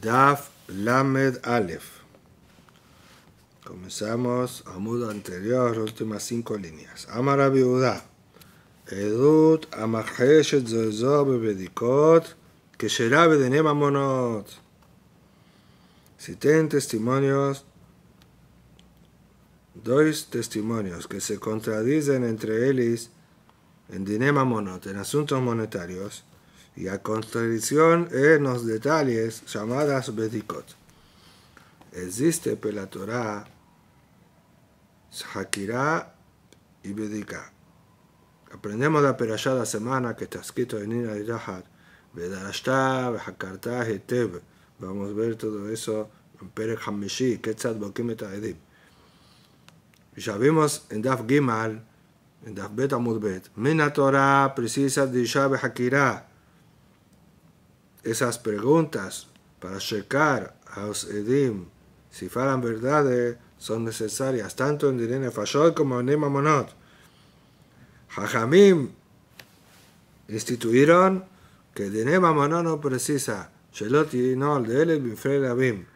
Daf Lamed Aleph. Comenzamos a mudo anterior, últimas cinco líneas. Amara viuda. Edut amacheshet zozo bebedikot que DINEMA MONOT Si tienen testimonios, dos testimonios que se contradicen entre ellos en dinema monot, en asuntos monetarios, y a contradicción en los detalles llamadas Bedikot. Existe la Torah hakira y Bedika. Aprendemos la perashá de la semana que está escrito en Nina y Rahat, Bedarashtá, Hakartá, Heteb. Vamos a ver todo eso en Perek Hamishi, Ketzad Bokim et Ya vimos en Daf Gimal, en Daf Bet Amud Bet, Mina Torah precisa de ya Hakirá esas preguntas para checar a los Edim si fueran verdades son necesarias tanto en Diné Fashol como en Imamonot. Jajamim instituyeron que Diné Mamonot no precisa Shelot de él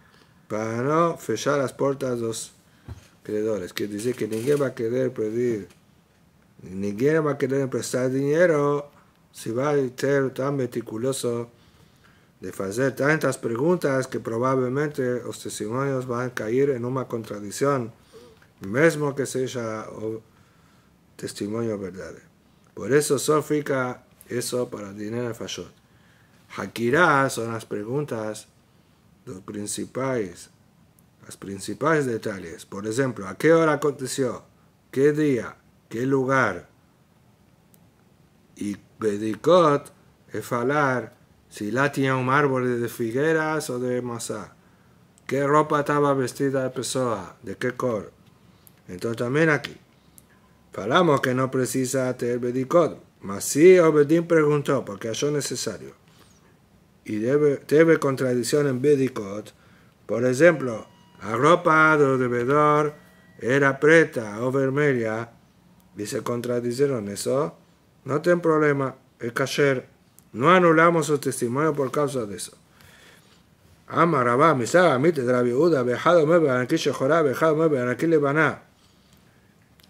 para no fechar las puertas de los creadores. que dice que nadie va a querer pedir, nadie va a querer prestar dinero si va a ser tan meticuloso de hacer tantas preguntas que probablemente los testimonios van a caer en una contradicción, mismo que sea o testimonio verdadero. Por eso sofica eso para dinero fallot. Hakira son las preguntas, los principales, las principales detalles. Por ejemplo, ¿a qué hora aconteció? ¿Qué día? ¿Qué lugar? Y pedicot es hablar si la tenía un árbol de figueras o de masa, qué ropa estaba vestida la persona, de qué color. Entonces también aquí, falamos que no precisa tener este bedicot, mas si Obedín preguntó porque halló necesario y debe, debe contradicción en bedicot, por ejemplo, la ropa del bebedor era preta o vermelha dice se contradicieron eso, no ten problema, es cayer. No anulamos su testimonio por causa de eso. Amarabá, Rabá, de la viuda, vejado me aquí jorá, vejado me aquí a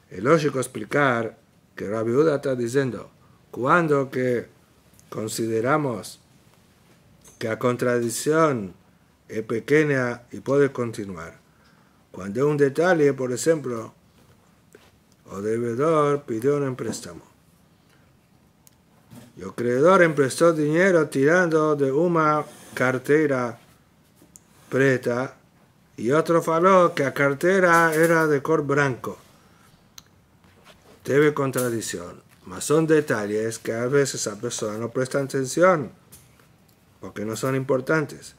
Es lógico explicar que la está diciendo, cuando que consideramos que la contradicción es pequeña y puede continuar. Cuando un detalle, por ejemplo, o devedor pidió un préstamo. Y el creador emprestó dinero tirando de una cartera preta y otro faló que la cartera era de color blanco. Debe contradicción, mas son detalles que a veces la persona no presta atención porque no son importantes.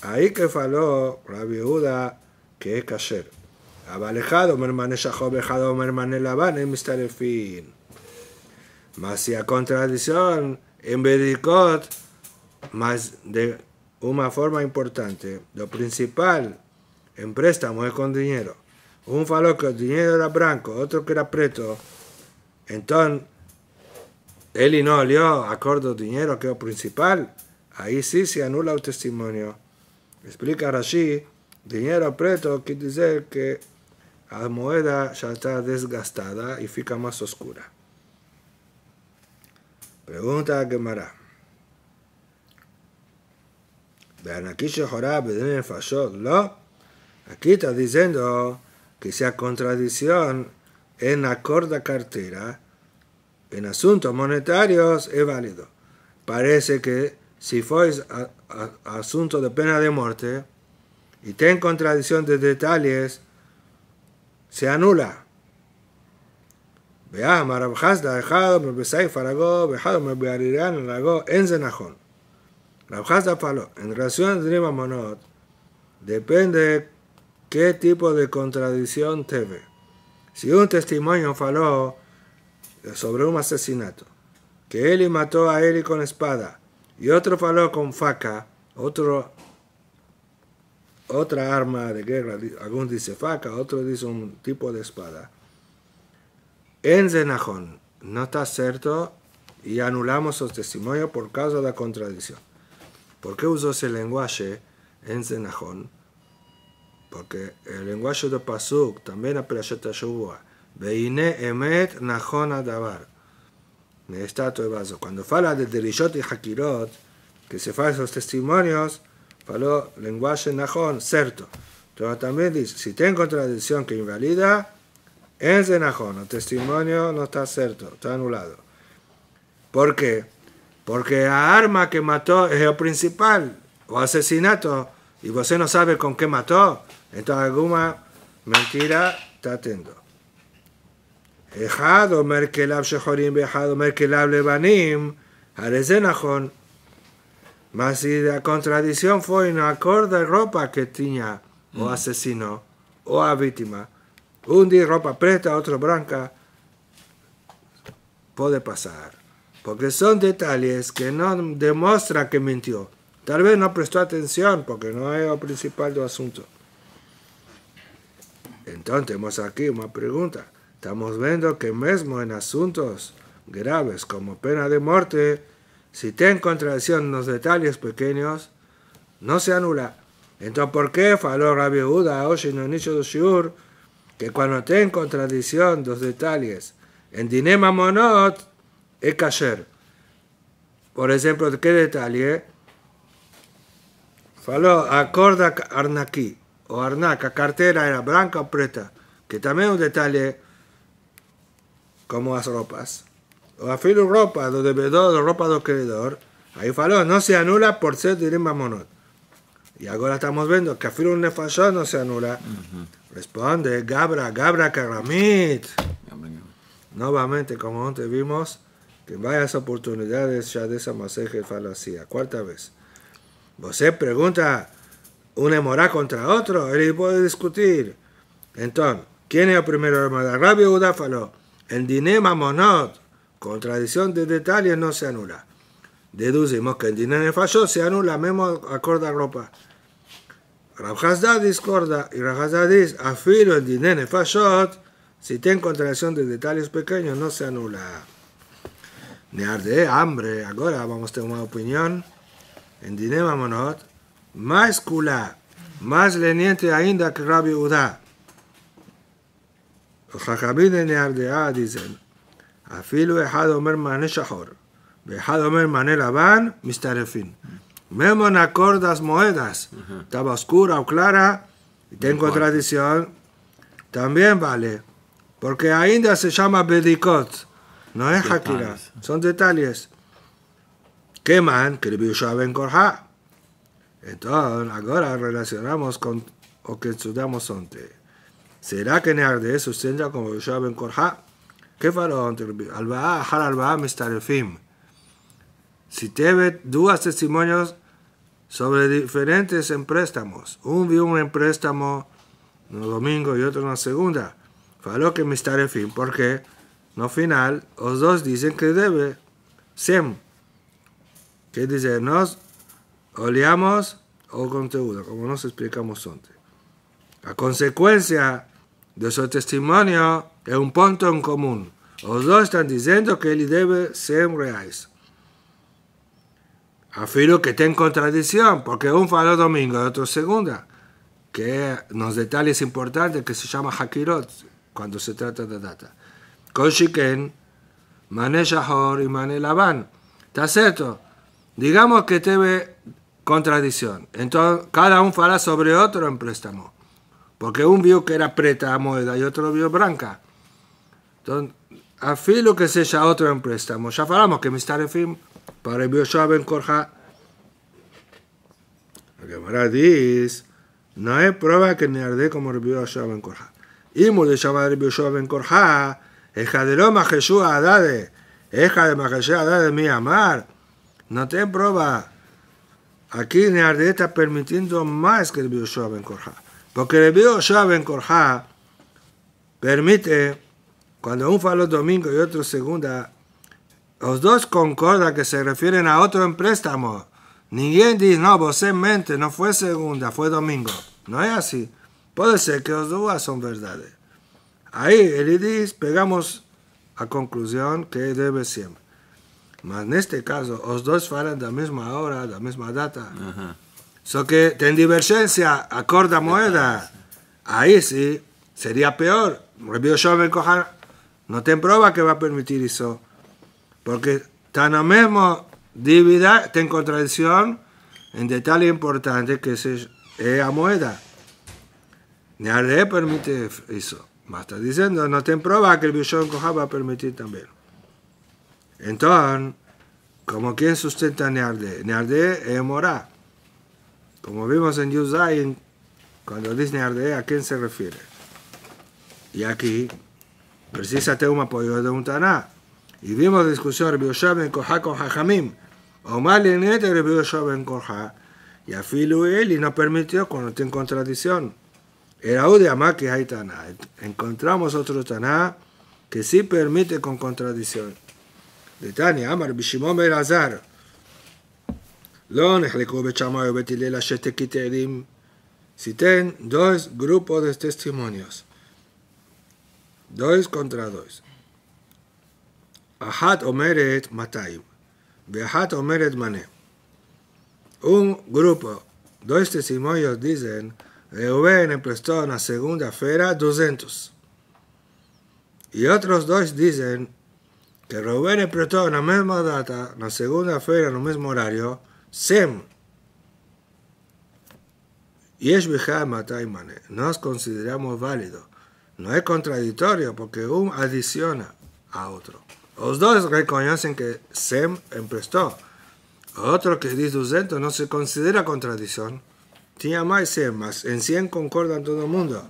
Ahí que faló la viuda que es Habá Abalejado, mi hermano Jacob, mi hermano está mi fin mas si en contradicción mas más de una forma importante. Lo principal en préstamo es con dinero. Un faló que el dinero era blanco, otro que era preto. Entonces, él no olió acuerdo dinero que es principal. Ahí sí se anula el testimonio. Explica Rashi, dinero preto quiere decir que la moneda ya está desgastada y fica más oscura. Pregunta a Gemara. Vean, aquí en el fallo. ¿no? Aquí está diciendo que sea contradicción en acorda cartera, en asuntos monetarios, es válido. Parece que si fue asunto de pena de muerte y ten contradicción de detalles, se anula. ואמר ha dejado me אומר faragó, dejado me me בארירן en en זה en depende qué tipo de contradicción te ve. Si un testimonio faló sobre un asesinato, que Eli mató a Eli con espada, y otro faló con faca, otro otra arma de guerra, algún dice faca, otro dice un tipo de espada en Zenajón no está cierto y anulamos los testimonios por causa de la contradicción. ¿Por qué usó ese lenguaje en Zenajón? Porque el lenguaje de Pasuk también a Yeshua. Veine emet nachon adavar. Me está todo Cuando habla de Derishot y Hakirot, que se falla esos testimonios, habló lenguaje najón, cierto. Pero también dice, si tengo contradicción que invalida, es Zenajón, el testimonio no está cierto, está anulado. ¿Por qué? Porque la arma que mató es el principal, o asesinato, y usted no sabe con qué mató, entonces alguna mentira está tendo. אחד Merkelab כליו merkelab Levanim, al כליו si y la fue fue la corda de ropa que tenía o mm. asesino o víctima. víctima. Un día ropa preta, otro blanca. Puede pasar. Porque son detalles que no demuestran que mintió. Tal vez no prestó atención porque no es lo principal del asunto. Entonces tenemos aquí una pregunta. Estamos viendo que mesmo en asuntos graves como pena de muerte, si ten contradicción en los detalles pequeños, no se anula. Entonces, ¿por qué faló Rabbi Uda hoy en el nicho de Shiur? que cuando tenga contradicción dos detalles, en Dinema Monot, es cayer. Por ejemplo, ¿qué detalle? Faló, acorda arnaquí, o arnaca, cartera era blanca o preta, que también es un detalle como las ropas. O afilo ropa, do la ropa del creador. Ahí faló, no se anula por ser Dinema Monot. Y ahora estamos viendo que un Nefashot no se anula. Responde, Gabra, Gabra Karamit. Nuevamente, como antes vimos, que varias oportunidades ya de esa masaje falacía. Cuarta vez. Vosé pregunta un emorá contra otro, él puede discutir. Entonces, ¿quién es el primero hermano? Rabbi Udáfalo. el dinema monot, contradicción de detalles no se anula. Deducimos que el dinema falló se anula, mismo Acorda ropa. Rabjazda discorda y Rabjazda dice, afilo el dinero fashot, si tiene contracción de detalles pequeños no se anula. Ne arde hambre, ahora vamos a tener una opinión. En dinero monot, más culá, más leniente ainda que Rabbi Uda. Los jacabines ne ah, dicen, afilo ejado mermane mane shahor, ejado mermane mane Mister fin. Memo en acordas moedas, estaba oscura o clara, tengo tradición, también vale, porque ainda se llama bedicot, no es hakira, son detalles. Queman, que Ben corja Entonces, ahora relacionamos con o que estudiamos antes. ¿Será que Nearde se sustenta como Yoshua Ben Korha? ¿Qué antes Alba, Har Alba, film Si te ve dos testimonios sobre diferentes empréstamos. Un vio un empréstamo un domingo y otro una segunda. Faló que me estaré fin, porque no final, los dos dicen que debe. Sem, que dice, nos oleamos o conteúdo, como nos explicamos antes. A consecuencia de su testimonio, es un punto en común. Los dos están diciendo que él debe ser reais. Afirmo que está contradicción, porque un faló domingo y otro segunda, que nos detalles importantes que se llama Hakirot cuando se trata de data. Koshiken, Mané Shahor y Mané Laban. Está cierto. Digamos que ve contradicción. Entonces, cada uno fala sobre otro en préstamo. Porque un vio que era preta a moeda y otro vio blanca. Entonces, afilo que sea otro en préstamo. Ya falamos que está fin para el Yoshua ben Korja. La Gemara dice, no hay prueba que ni arde como el Yoshua ben Korja. Y Mordeshaba el Yoshua ben Korja, hija de Loma Jesús Adade, hija de majeshua Adade mi amar. No tiene prueba. Aquí ni arde está permitiendo más que el Yoshua ben Korja. Porque el Yoshua ben Korja permite, cuando un faló domingo y otro segunda, los dos concordan que se refieren a otro en préstamo. Ninguém dice, no, vos en mente, no fue segunda, fue domingo. No es así. Puede ser que os dos son verdades. Ahí, el IDIS, pegamos a conclusión que debe siempre. Mas en este caso, los dos falan de la misma hora, de la misma data. Ajá. So que ten divergencia, acorda moeda. Ahí sí, sería peor. yo me Cojan no ten prueba que va a permitir eso. Porque tan a mismo dívida, está en contradicción en detalle importante que es la moeda. nearde permite eso. más está diciendo, no te prueba que el billón coja va a permitir también. Entonces, como quien sustenta Nearde, Nearde es Morá. Como vimos en Yuzayin, cuando dice Nearde, ¿a quién se refiere? Y aquí, precisa tener un apoyo de un Taná. Y vimos discusión de Yoshua ben Korja con Jajamim. Omar le neta Rabbi Yoshua ben Korja. Y a él y no permitió cuando tiene en contradicción. Era de que hay Taná. Encontramos otro Taná que sí permite con contradicción. De Tania, Amar Bishimom Berazar. לא נחלקו בית שמאי ובית הלל אשר תקית עדים. סיתן dos גרופו דה Ahat Omeret 200 o OMERET MANE Un grupo, dos testimonios dicen, Reuben emprestó la segunda fera 200. Y otros dos dicen que Reuben emprestó en la misma data, en la segunda fera, en el mismo horario, 100. Y es no Nos consideramos válido. No es contradictorio porque un adiciona a otro. Los dos reconocen que Sem emprestó. Otro que dice 200 no se considera contradicción. tiene más Sem, más en 100 concordan todo el mundo.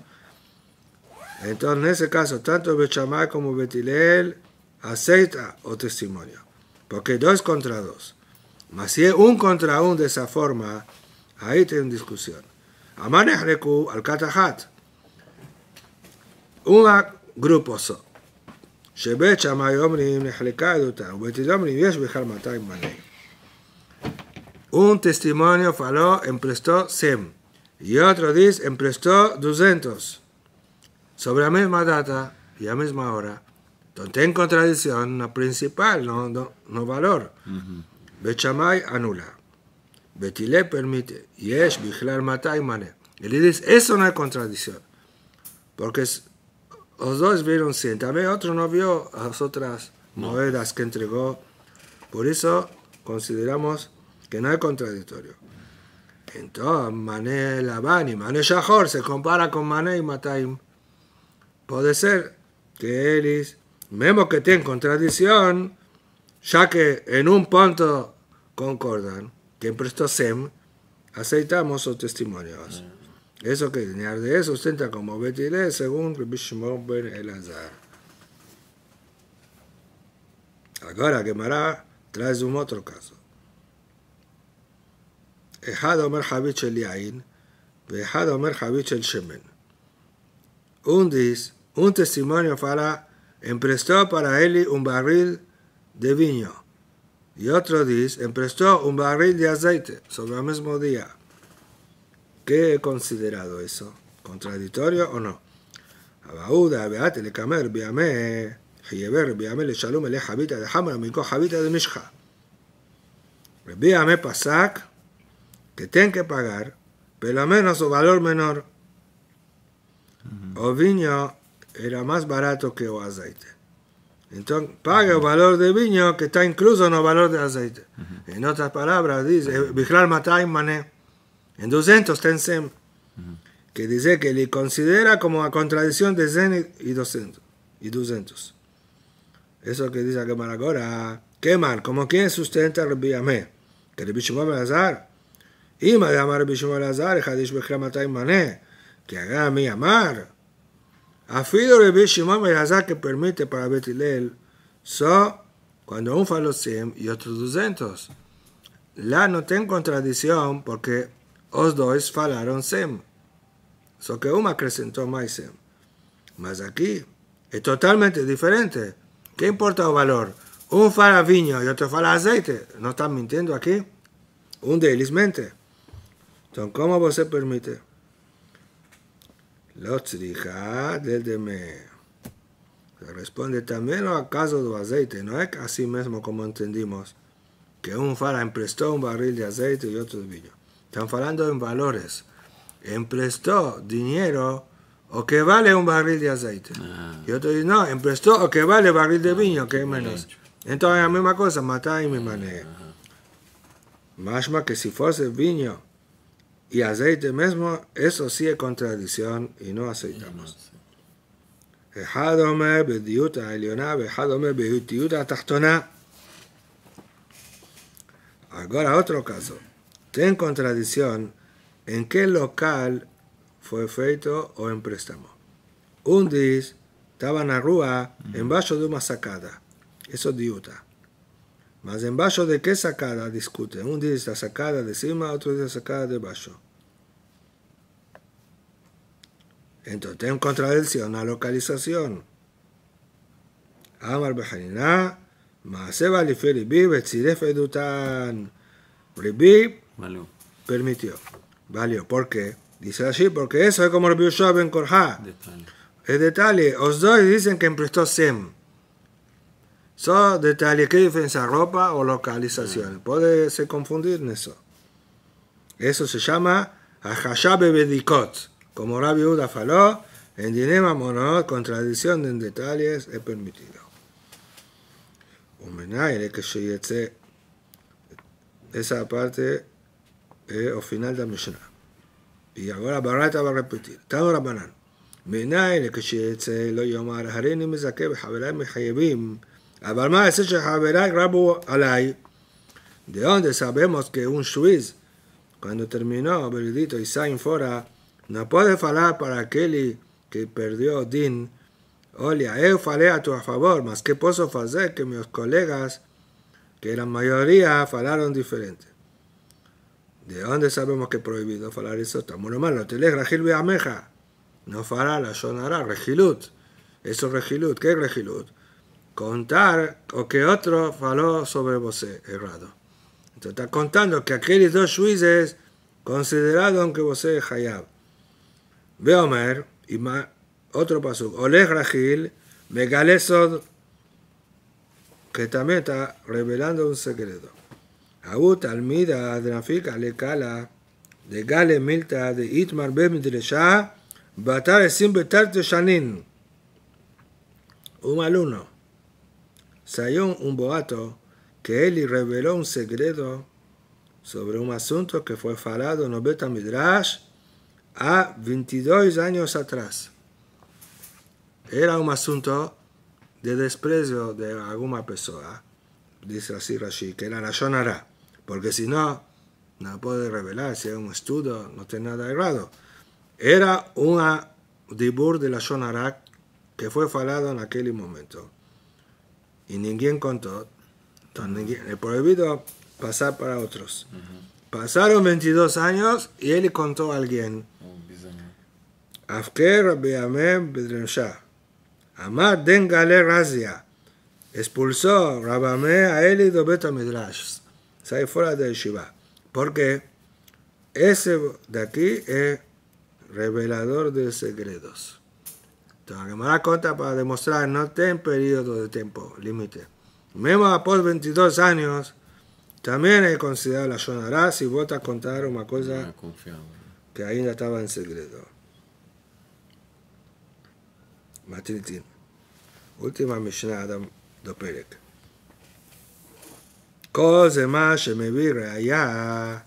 Entonces, en ese caso, tanto Bechamá como Betilel aceita o testimonio. Porque dos contra dos. Mas si es un contra un de esa forma, ahí tiene discusión. Amanejareku al Katahat. Un grupo so. Un testimonio faló, emprestó 100 y otro dice, emprestó 200. Sobre la misma data y a misma hora, donde en contradicción la principal, no, no, valor. Uh Bechamay anula. Betile permite. Y es vigilar matar Y le dice, eso no es contradicción. Porque es, los dos vieron 100. También otro no vio las otras monedas que entregó. Por eso consideramos que no es contradictorio. Entonces, Mané y Mané Shahor se compara con Mané y Mataim. Puede ser que Elis, vemos que tiene contradicción, ya que en un punto concordan, quien prestó Sem, aceitamos sus testimonios. Ah. Eso que eso sustenta como Betilé según el Shimon ben Elazar. Ahora Gemara trae un otro caso. omer habich el un testimonio fala, emprestó para él un barril de vino Y otro dice, emprestó un barril de aceite sobre el mismo día. ¿Qué he considerado eso? ¿Contradictorio o no? Abauda, Beat, le Kamer, Biame, Biame, Shalom, Habita de Hamra, Habita de Mishka. Biame Pasak, que tienen que pagar, pero menos o valor menor. O viño era más barato que o aceite. Entonces, paga el valor de viño que está incluso en valor de aceite. En otras palabras, dice, Bichlal Matai Mané. En 200 está uh -huh. que dice que le considera como una contradicción de Zen y 200. Y 200. Eso que dice que ahora. ¿Qué mal? ¿Como quien sustenta Rabbi Amé? Que Rabbi Shimon Azar. Ima de Amar Rabbi Shimon Azar, Hadish Bechlamatay Mané. Que haga a mí amar. Afido Rabbi Shimon Azar que permite para Betilel. So, cuando un falo 100 y otro 200. La no tiene contradicción porque os dos falaram Sem. Só que uno acrescentou mais Sem. Mas aquí es totalmente diferente. ¿Qué importa o valor? Un um fala vinho y e otro fala azeite. Não está mentindo aqui? Un um deles mente. Então, como você permite? Lotzriha del deme. Responde también al caso do aceite. No es así mismo como entendimos que un um fala emprestó un barril de aceite y e otro de vino. Están hablando en valores. Emprestó dinero o que vale un barril de aceite. Ah. Y otro dice, no, emprestó o que vale barril de ah, vino, que es menos. Entonces la misma cosa, matá y me maneja. Más que si fuese vino y aceite mismo, eso sí es contradicción y no aceitamos. Ahora otro caso ten contradicción en qué local fue feito o en préstamo. Un día estaba en la rúa en de una sacada, eso diuta. Mas en bajo de qué sacada discute. Un es la sacada de cima, otro de la sacada de bajo. Entonces, en contradicción a localización. Amar Bejanina, Maaseba Liferibi, Ribi Permitió. Valió. ¿Por qué? Dice así, ah, porque eso es como yo a ben Corja Es detalle. Os dos dicen que emprestó Sem. Son detalles. ¿Qué diferencia? Ropa o localización? Mm. Puede se confundir eso. Eso se llama Ajayabe Bedikot. Como Rabbi Uda faló, en Dinema mono contradicción en detalles es permitido. que este, Esa parte al eh, o final da Mishnah. E agora a Barata a repetir. Tano en מניין ¿De dónde sabemos que un suiz, cuando terminó veredito y sain fuera, no puede hablar para aquel que perdió din? Olha, yo falei a tu favor, mas qué puedo hacer que mis colegas, que la mayoría hablaron diferente? ¿De dónde sabemos que es prohibido falar eso Nomás lo lees Rajil Beameja. No fará la Yonara, Regilut. Eso es Regilut. ¿Qué es Regilut? Contar o que otro faló sobre vos eh, errado. Entonces está contando que aquellos dos jueces consideraron que vos es eh, Hayab. Beomer, y más, otro paso. Oleg Rajil, Megalesod, que también está revelando un secreto. Abu Almida, de Gale Milta de Itmar Batar Betar Un alumno, Sayón, un boato, que él reveló un segredo sobre un asunto que fue falado en Obeta Midrash a 22 años atrás. Era un asunto de desprecio de alguna persona, dice así Rashi, que era la hará porque si no, no puede revelar si es un estudio, no tiene nada de grado. Era un dibur de la Shonarak que fue falado en aquel momento. Y nadie contó. Entonces, uh prohibido pasar para otros. Pasaron 22 años y él contó a alguien. Afker Beamem Bedremshah. Amar Dengale Razia. Expulsó Rabame a él y Dobeta Midrash sale fuera de Shiva. Porque ese de aquí es revelador de secretos. Entonces, la cuenta para demostrar, no ten periodo de tiempo límite. Mismo después de 22 años, también he considerado la Jonarás si vuelta a contar una cosa ah, que ainda estaba en secreto. Matritín Última Mishnah de Pérez me allá,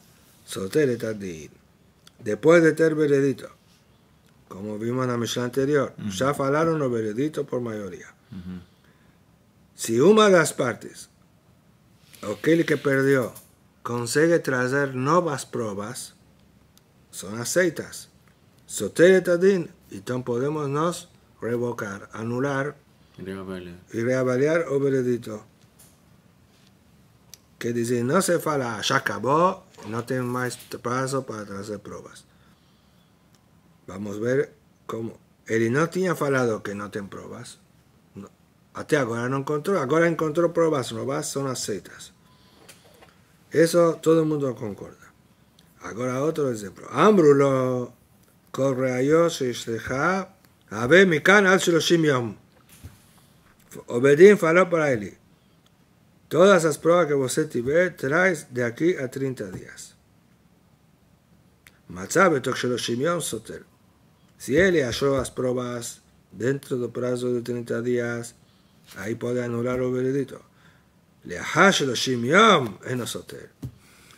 Después de ter veredito como vimos en la misión anterior, ya falaron los vereditos por mayoría. Si una de las partes, o aquel que perdió, consigue traer nuevas pruebas, son aceitas. Tadín y entonces podemos nos revocar, anular y reavaliar o veredito que dice no se fala, ya acabó, no tiene más paso para hacer pruebas. Vamos a ver cómo. Él no tenía falado que no tiene pruebas. Hasta ahora no encontró, ahora encontró pruebas nuevas, son aceitas. Eso todo el mundo concorda. Ahora otro ejemplo. Ambrulo corre a Dios y a ver mi canal al lo Obedín faló para él. Todas las pruebas que vosete tiene, traes de aquí a 30 días. Si él halló las pruebas dentro del plazo de 30 días, ahí puede anular el veredito Le yom en hotel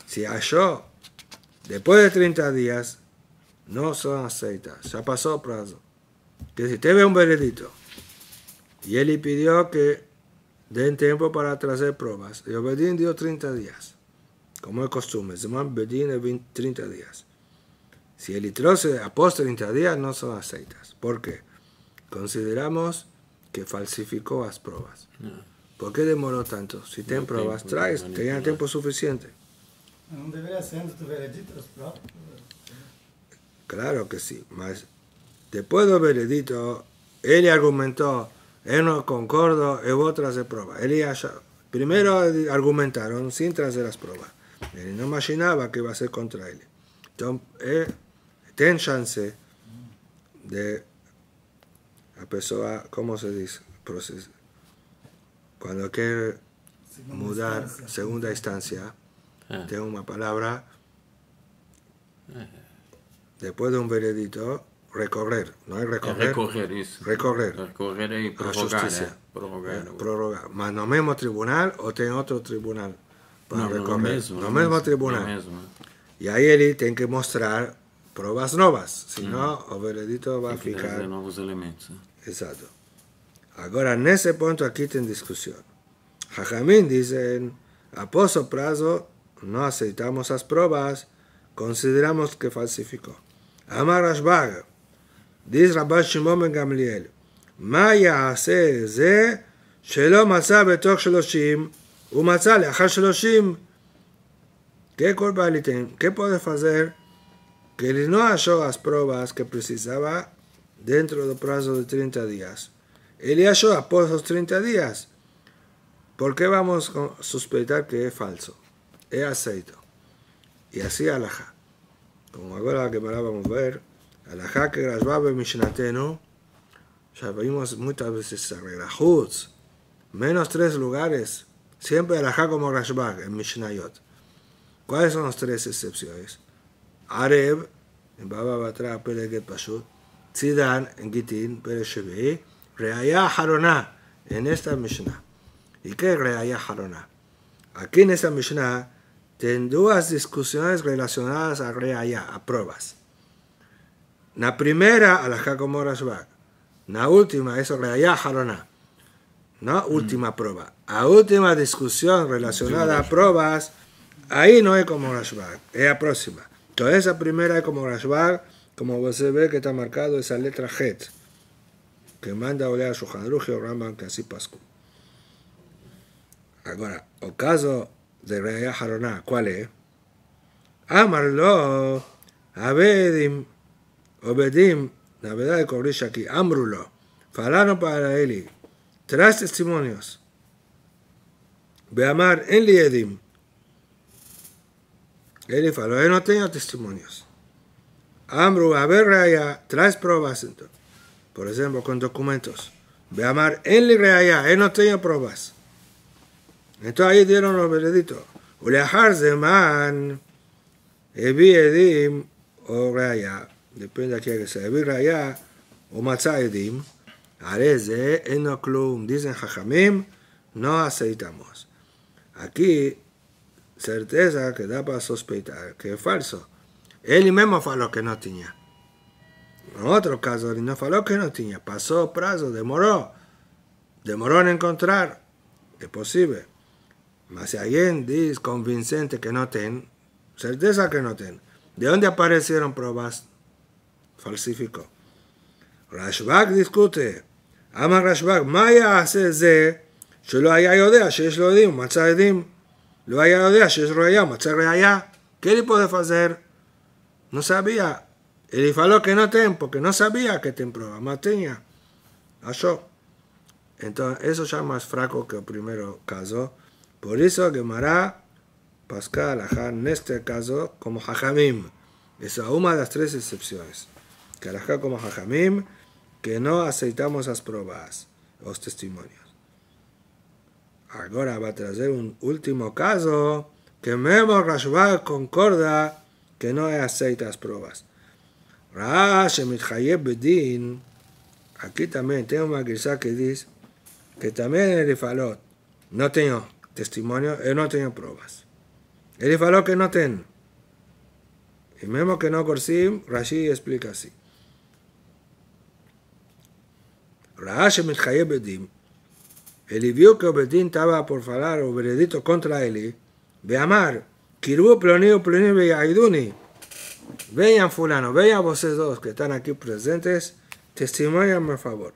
Si halló después de 30 días, no son aceitas. Ya pasó el plazo. Que si te ve un veredito y él le pidió que Den tiempo para traer pruebas. Y Obedín dio 30 días, como es costumbre. Zemán Bedín es 30 días. Si el litro se após 30 días, no son aceitas. ¿Por qué? Consideramos que falsificó las pruebas. ¿Por qué demoró tanto? Si no ten pruebas, traes, tiempo suficiente. No debería ser tu pruebas. Claro que sí, mas después del veredito él argumentó uno concordo e otras de prueba. ya primero argumentaron sin traer las pruebas. Él no imaginaba que iba a ser contra él. Entonces, eh, ten chance de la persona, ¿cómo se dice? Cuando quiere mudar segunda instancia, de ah. tengo una palabra, eh. después de un veredicto, recorrer, no es recorrer. Recoger, eso. Recorrer. Recorrer y prorrogar. Justicia. Eh, prorrogar. Eh, bueno, no mismo tribunal o tiene otro tribunal para no, mismo, mismo, tribunal. Eh. Y ahí él tiene que mostrar pruebas nuevas, si mm. no, el veredicto va a ficar. nuevos elementos. Exacto. Ahora, en ese punto aquí tiene discusión. Jajamín dice, a poso plazo no aceptamos las pruebas, consideramos que falsificó. Amar Dice Rabbi Shimon ben Gamliel, Maya hace ze shelo masa betoch shloshim, u masa leachar shloshim. ¿Qué culpa ¿Qué puede hacer? Que él no halló las pruebas que precisaba dentro del plazo de 30 días. Él halló después de los 30 días. ¿Por qué vamos a sospechar que es falso? Es aceito. Y así alaja, Como ahora que me vamos a ver. Alajá que en Mishnateno, ya vimos muchas veces esa regla. menos tres lugares, siempre Alajá como Rashbag en Mishnayot. ¿Cuáles son las tres excepciones? Areb, en Baba Batra, Pashut, Tzidan, en Gitin, Pereshevi, Reaya Harona en esta Mishnah. ¿Y qué Reaya Harona? Aquí en esta Mishnah, ten dos discusiones relacionadas a Reaya, a pruebas. La primera, alajá como Rashbak. La última eso la Jarona. ¿No? Última mm. prueba. La última discusión relacionada a pruebas, ahí no es como Rashbak, es la próxima. Entonces, esa primera es como Rashbak, como se ve que está marcado esa letra Het, que manda a oler a su o Raman, que así pasó. Ahora, el caso de Reayá ¿cuál es? Amarlo, Abedim. Obedim, la verdad de Cobrisha aquí, Amrulo, falaron para Eli, tres testimonios. Beamar en Liedim. Eli faló, yo no tengo testimonios. Amru, a ver, reaya, tres pruebas Por ejemplo, con documentos. Beamar en Liedim, él no tenía pruebas. Entonces ahí dieron los vereditos. Ulejar Zeman, Ebi Edim, o depende a qué que se debe allá o en areze enoklum, dicen jajamim, no aceitamos. Aquí, certeza que da para sospechar que es falso. Él mismo faló que no tenía. En otro caso, él no faló que no tenía. Pasó plazo, demoró. Demoró en encontrar. Es posible. Mas si alguien dice convincente que no ten, certeza que no ten. ¿De dónde aparecieron pruebas? falsificó. Rashbag discute. Ama Rashbag, Maya hace de שלא היה haya lo lo עדים, edim? ¿Lo haya היה יודע שיש ראייה, מצא ראייה. ¿Qué le puede hacer? No sabía. Él faló que no tem, porque no sabía que tempró. programa. tenía. Halló. Ah, Entonces, eso ya es más fraco que el primero caso. Por eso Gemara, Pascal, en este caso, como Hajamim. Esa es una de las tres excepciones que que no aceitamos las pruebas, los testimonios. Ahora va a traer un último caso, que Memo Rashba concorda que no aceita las pruebas. Aquí también tengo una que dice que también el Ifalot no tengo testimonio, él eh, no tenía pruebas. El Ifalot que no tiene. Y mismo que no Corsim, Rashi explica así. ra'á Bedín, el vio que Bedín estaba por falar o veredicto contra él, ¿eh? ve amar, Kirbu Plonio Plonio Beaiduni, vean fulano, vean vosotros dos que están aquí presentes, testimonianme a favor.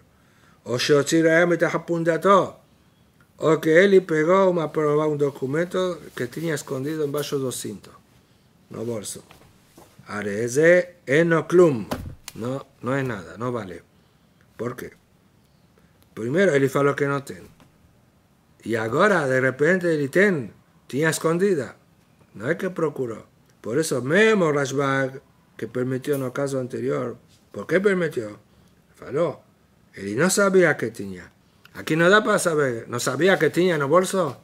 O todo, o que él pegó me aprobó un documento que tenía escondido en bajo dos cintos, no bolso. Areze enoclum, no, no es nada, no vale. ¿Por qué? Primero él dijo que no tenía, Y ahora de repente él tiene, tenía escondida. No es que procuró. Por eso Memo Rashbag, que permitió en el caso anterior, ¿por qué permitió? Faló. Él no sabía que tenía. Aquí no da para saber. No sabía que tenía en el bolso.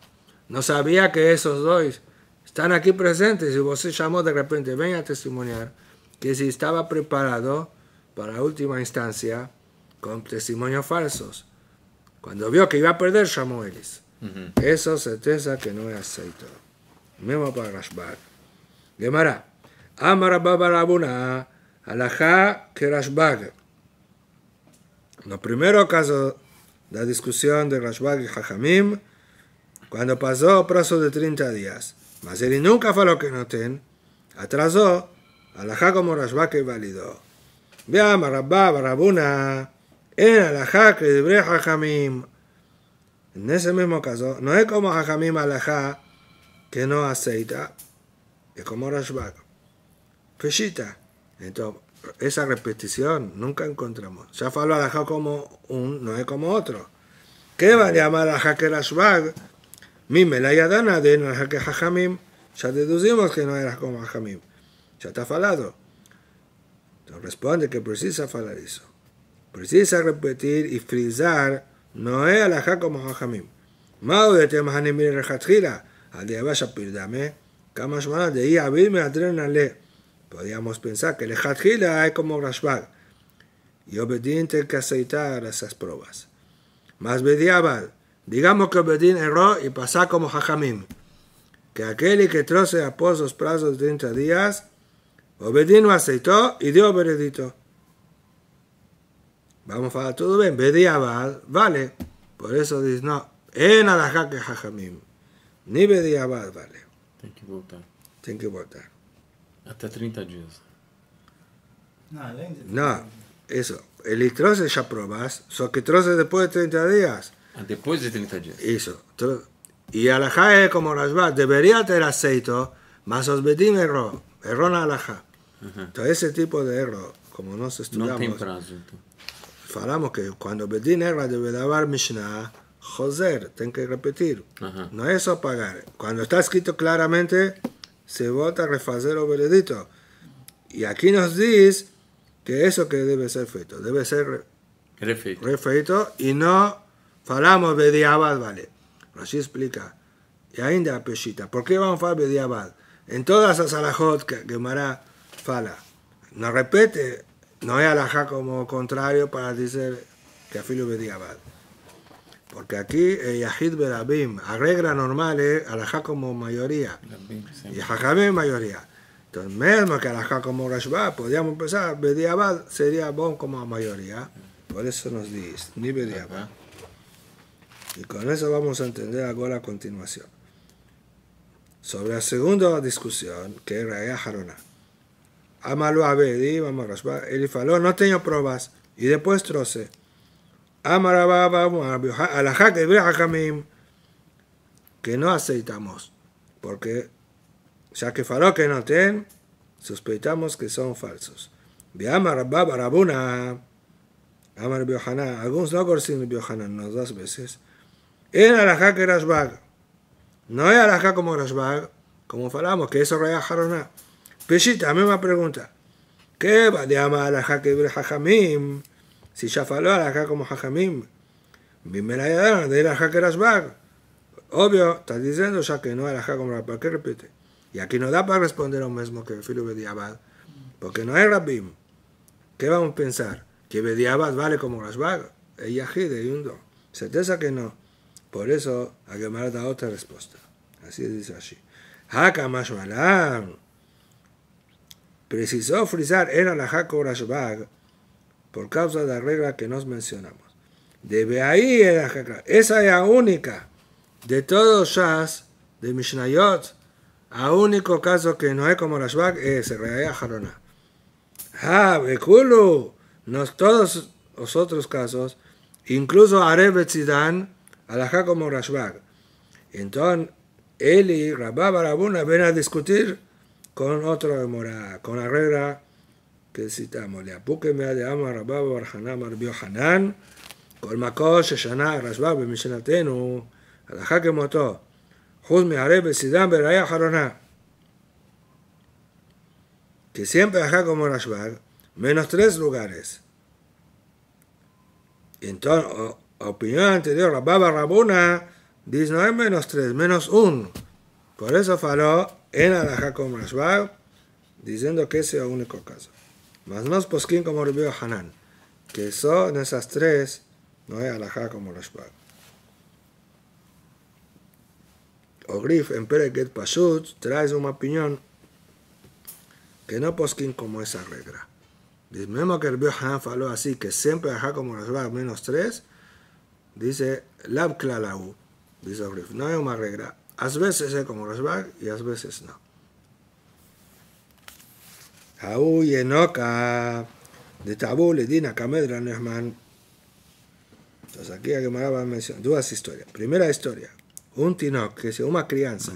No sabía que esos dos están aquí presentes. Y vos llamó de repente, ven a testimoniar que si estaba preparado para última instancia con testimonios falsos. Cuando vio que iba a perder, llamó Elis. Uh -huh. Eso certeza que no es aceito. Mismo para Rashbag. Gemara. Amarabá Babarabuna. Alajá que Rashbag. Lo primero caso de la discusión de Rashbag y Jajamim, cuando pasó el plazo de 30 días. Mas nunca fue lo que noten. Atrasó. Alajá como Rashbag que validó. Veamos barabuná, Barabuna. En alajá que de En ese mismo caso, no es como jajamim alajá que no aceita, es como rashbag Fechita. Entonces, esa repetición nunca encontramos. Ya faló alajá como un, no es como otro. ¿Qué va a llamar alajá que Mime la yadana de alajá que jajamim. Ya deducimos que no era como jajamim. Ya está falado. Entonces responde que precisa falar eso. Precisa repetir y frisar, no es alajá como Jajamim. de este día vaya מלכתחילה? al שפירדמה, כמה שמונה de Adrenale. Podríamos pensar que el lejatgila es como Rashbag. Y obediente que aceitar esas pruebas. Más bediabad. Digamos que Obedín erró y pasa como Jajamim. Que aquel que troce a por prazos plazos de 30 días, Obedín lo aceitó y dio veredito vamos a hablar todo bien, Bediabad, vale. Por eso dice, no, en alajá que jajamim, ni Bediabad, vale. tiene que votar, tiene que votar, Hasta 30 días. No, além no eso. El trozo ya probas, solo que troce después de 30 días. Ah, después de 30 días. Eso. Y alajá es como las Rashbad, debería tener aceito, mas os bedín erró, erró en alajá. Entonces ese tipo de error, como nos estudiamos. No tem prazo, falamos que cuando Bedín era de dar Mishnah, Joser, que repetir. No es apagar. Cuando está escrito claramente, se vota refacer o veredito. Y aquí nos dice que eso que debe ser feito, debe ser refeito, y no falamos Bediabad, vale. Así explica. Y ainda peshita. ¿Por qué vamos a hablar Bediabad? En todas las alajot que Gemara fala, no repete no hay alajá como contrario para decir que afilo bediabad. Porque aquí eh, Yahid Berabim, a regla normal es eh, como mayoría. Y mayoría. Entonces, mismo que alajá como Rashba, podríamos empezar, bediabad sería bon como mayoría. Por eso nos dice, ni bediabad. Y con eso vamos a entender ahora a continuación. Sobre la segunda discusión, que era Harona. Amalo Abedi, vamos a Ele falou, não tenho provas. E depois trouxe. Amarababa, alajá que Brahamim, que no aceitamos, porque ya que faló que no ten, sospeitamos que son falsos. Veama Rababa Rabuna, Amar Biohaná, algunos locos sin Biohaná, no dos veces. En alajá que Rashbag, no es alajá como Rashbag, como falamos, que eso raya a. Peshita, misma pregunta. ¿Qué va de ama a que vive jajamim? Si ya faló jaque como jajamim. Bimela de alajá que rasbag. Obvio, estás diciendo ya que no jaque como rasbag. ¿Qué repite? Y aquí no da para responder lo mismo que filo Bediabad. Porque no hay rabim. ¿Qué vamos a pensar? Que Bediabad vale como rasbag. Es y de yundo. Certeza que no. Por eso, a da otra respuesta. Así dice jaque más mashmalam. Precisó frisar la Jacob Rashbag por causa de la regla que nos mencionamos. Debe ahí el Esa es la única de todos los Shas, de Mishnayot, a único caso que no es como Rashbag es el Jarona. Ah, Bekulu, nos todos los otros casos, incluso Areb Zidán, alajá como Rashbag. Entonces, él y Rabba Barabuna ven a discutir con otra morada con la que citamos, le me de Amar rababa Barhanam Arbio Hanan, con Makosh, eshana Rasbab, Mishenatenu, הלכה כמותו, חוץ arebe sidam beraya האחרונה. Que siempre acá como Rashbag, menos tres lugares. Entonces, opinión anterior, la Baba Rabuna, dice no es menos tres, menos uno. Por eso faló en Alajá como Rashbab, diciendo que ese es el único caso. Más es posquín como Rubio Hanan, que son esas tres, no es Alajá como Rashbab. O Grif en Pereget Pashut trae una opinión que no posquín como esa regla. Dice, mismo que Rubio Hanan faló así, que siempre Alajá como Rashbab menos tres, dice Lab Klalau, dice Ogrif, no es una regla a veces es eh, como Rashbag y a veces no. Aú Enoca de Tabú le dina Kamedra Entonces aquí que va a mencionar dos historias. Primera historia, un Tinok, que es una crianza.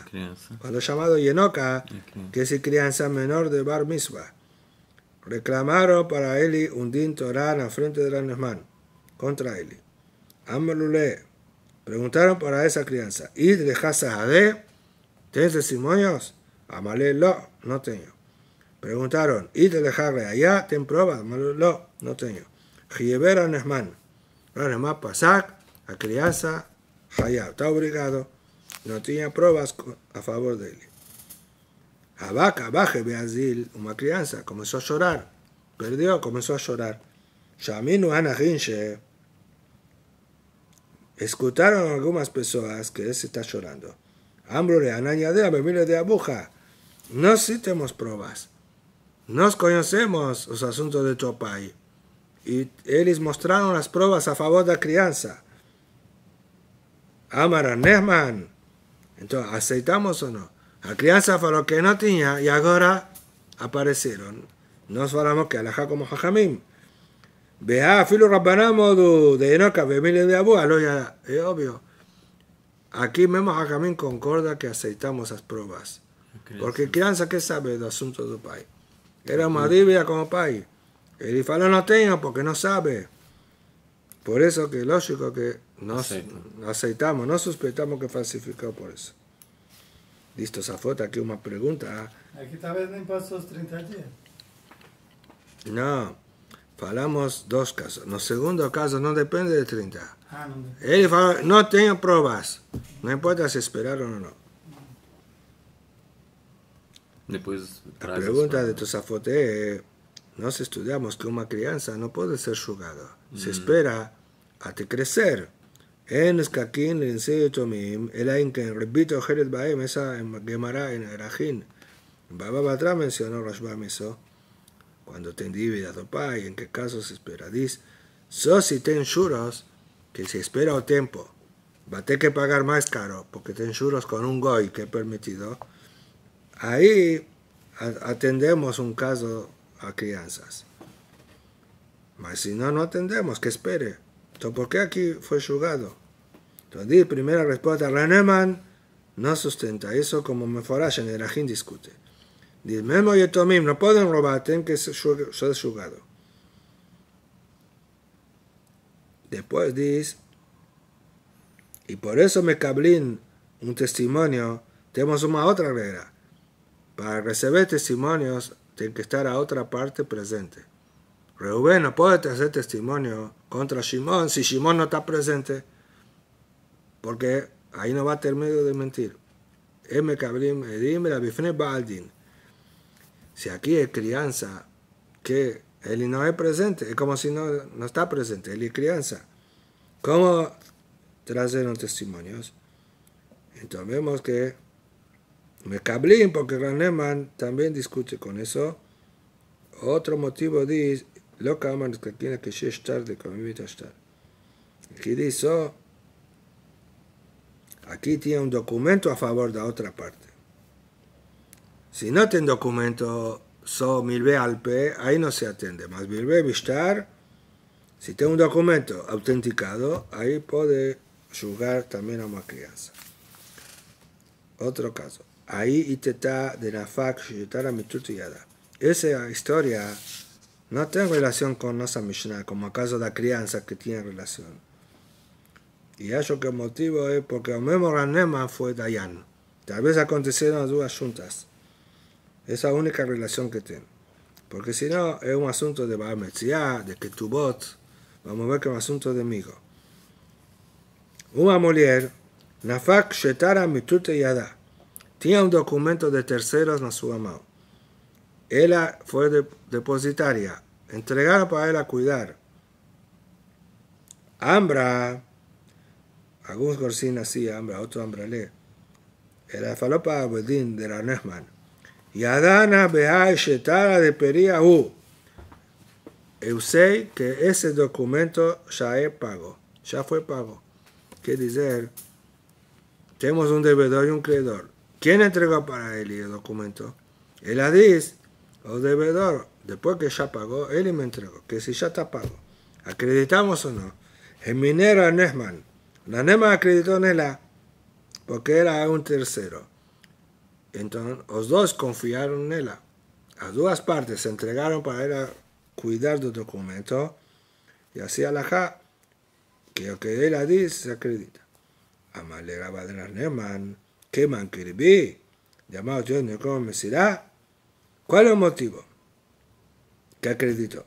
Cuando llamado Yenoka, que es crianza menor de Bar Misba. Reclamaron para Eli un din Torán a frente de Ranesman, contra Eli. Amelule, Preguntaron para esa crianza. ¿Y de Hazahadeh? ¿Tienes testimonios? Amalé, no, no tengo. Preguntaron, ¿y de dejarle allá? ¿Ten pruebas? Amalé, no, no tengo. a Nesman. Nesman pasak a crianza allá Está obligado. No tenía pruebas a favor de él. Abaca, baje Beazil, una crianza, comenzó a llorar. Perdió, comenzó a llorar. Yaminu Anahinche Escutaron algunas personas que él se está llorando. hambre le han añadido de abuja. no citemos pruebas. Nos conocemos los asuntos de tu país. Y ellos mostraron las pruebas a favor de la crianza. Amara Nehman. Entonces, ¿aceptamos o no? La crianza fue lo que no tenía y ahora aparecieron. Nos hablamos que alaja como jajamim. Vea, ah, filo Ramparamos de Enoca, miles de Abu, es obvio. Aquí vemos a Jamín concorda que aceitamos las pruebas. Porque crianza que sabe del asunto del país. Era Madivia como país. El ifalo no tenía porque no sabe. Por eso que lógico que no aceitamos, no sospechamos que falsificó por eso. Listo, esa foto, aquí una pregunta. ¿ah? Aquí tal vez no pasó 30 días. No. Falamos dos casos. No segundo caso no depende de 30. Ah, no. tengo falou, no tenho provas. Não importa se esperaram mm. ou não. Depois, a pergunta de Tosafot é, nós estudamos que uma criança não pode ser julgada. Se espera até crescer. En Skakin, en Tomim, Elain, que repito, heret Baem, esa en Gemara, en Erajin. Baba atrás mencionó Rashbam eso. Cuando ten da en qué caso se casos Dice, so si ten juros que se espera o tiempo, va a tener que pagar más caro porque ten juros con un GOI que es permitido, ahí atendemos un caso a crianzas. Mas si no, no atendemos, que espere. Entonces, ¿por qué aquí fue jugado? Entonces, di primera respuesta, Reneman no sustenta eso como me en el Ajín discute esto mismo no pueden robar, tienen que ser sugados. Después dice, y por eso me cablín un testimonio, tenemos una otra regla. Para recibir testimonios, tiene que estar a otra parte presente. Reuben no puede hacer testimonio contra Simón si Simón no está presente, porque ahí no va a tener miedo de mentir. me Cabrín, Edim, la Bifne si aquí es crianza, que él no es presente, es como si no, no está presente, él es crianza. ¿Cómo trajeron testimonios? Entonces vemos que cablín porque Graneman también discute con eso. Otro motivo dice, lo que aman que tiene que estar de a estar. Aquí dice, oh, aquí tiene un documento a favor de la otra parte. Si no ten documento so Milbe Alpe, ahí no se atende más. Milbe si tengo un documento autenticado, ahí puede juzgar también a una crianza. Otro caso. Ahí está de la Nafak la Mitutuyada. Esa historia no tiene relación con nuestra Mishnah, como caso de la crianza que tiene relación. Y eso que el motivo es porque el mismo Ranema fue Dayan. Tal vez acontecieron las dos juntas. Es la única relación que tiene. Porque si no, es un asunto de Bahametziá, de que tu bot, vamos a ver que es un asunto de amigo. Una mujer, Nafak Shetara Mitute Yada, tenía un documento de terceros en su mano. Ella fue depositaria, entregada para a cuidar. Ambra, algunos gorsin así, Ambra, otro le era falopa Abedín de la Nehman. Yadana Beha de Periahu. sei que ese documento ya he pago, ya fue pago. ¿Qué dice Tenemos un deudor y un creador. ¿Quién entregó para él el documento? El Adis o deudor. Después que ya pagó, él me entregó. Que si ya está pago. ¿Acreditamos o no? El minero Nesman. La Nesman acreditó en él porque era un tercero. Entonces, los dos confiaron en ella. Las dos partes se entregaron para a cuidar del documento Y así alajá que lo que ella dice se acredita. la a Neman, que man kirbi, llamado Dios me Mesirá, ¿cuál es el motivo? que acredito?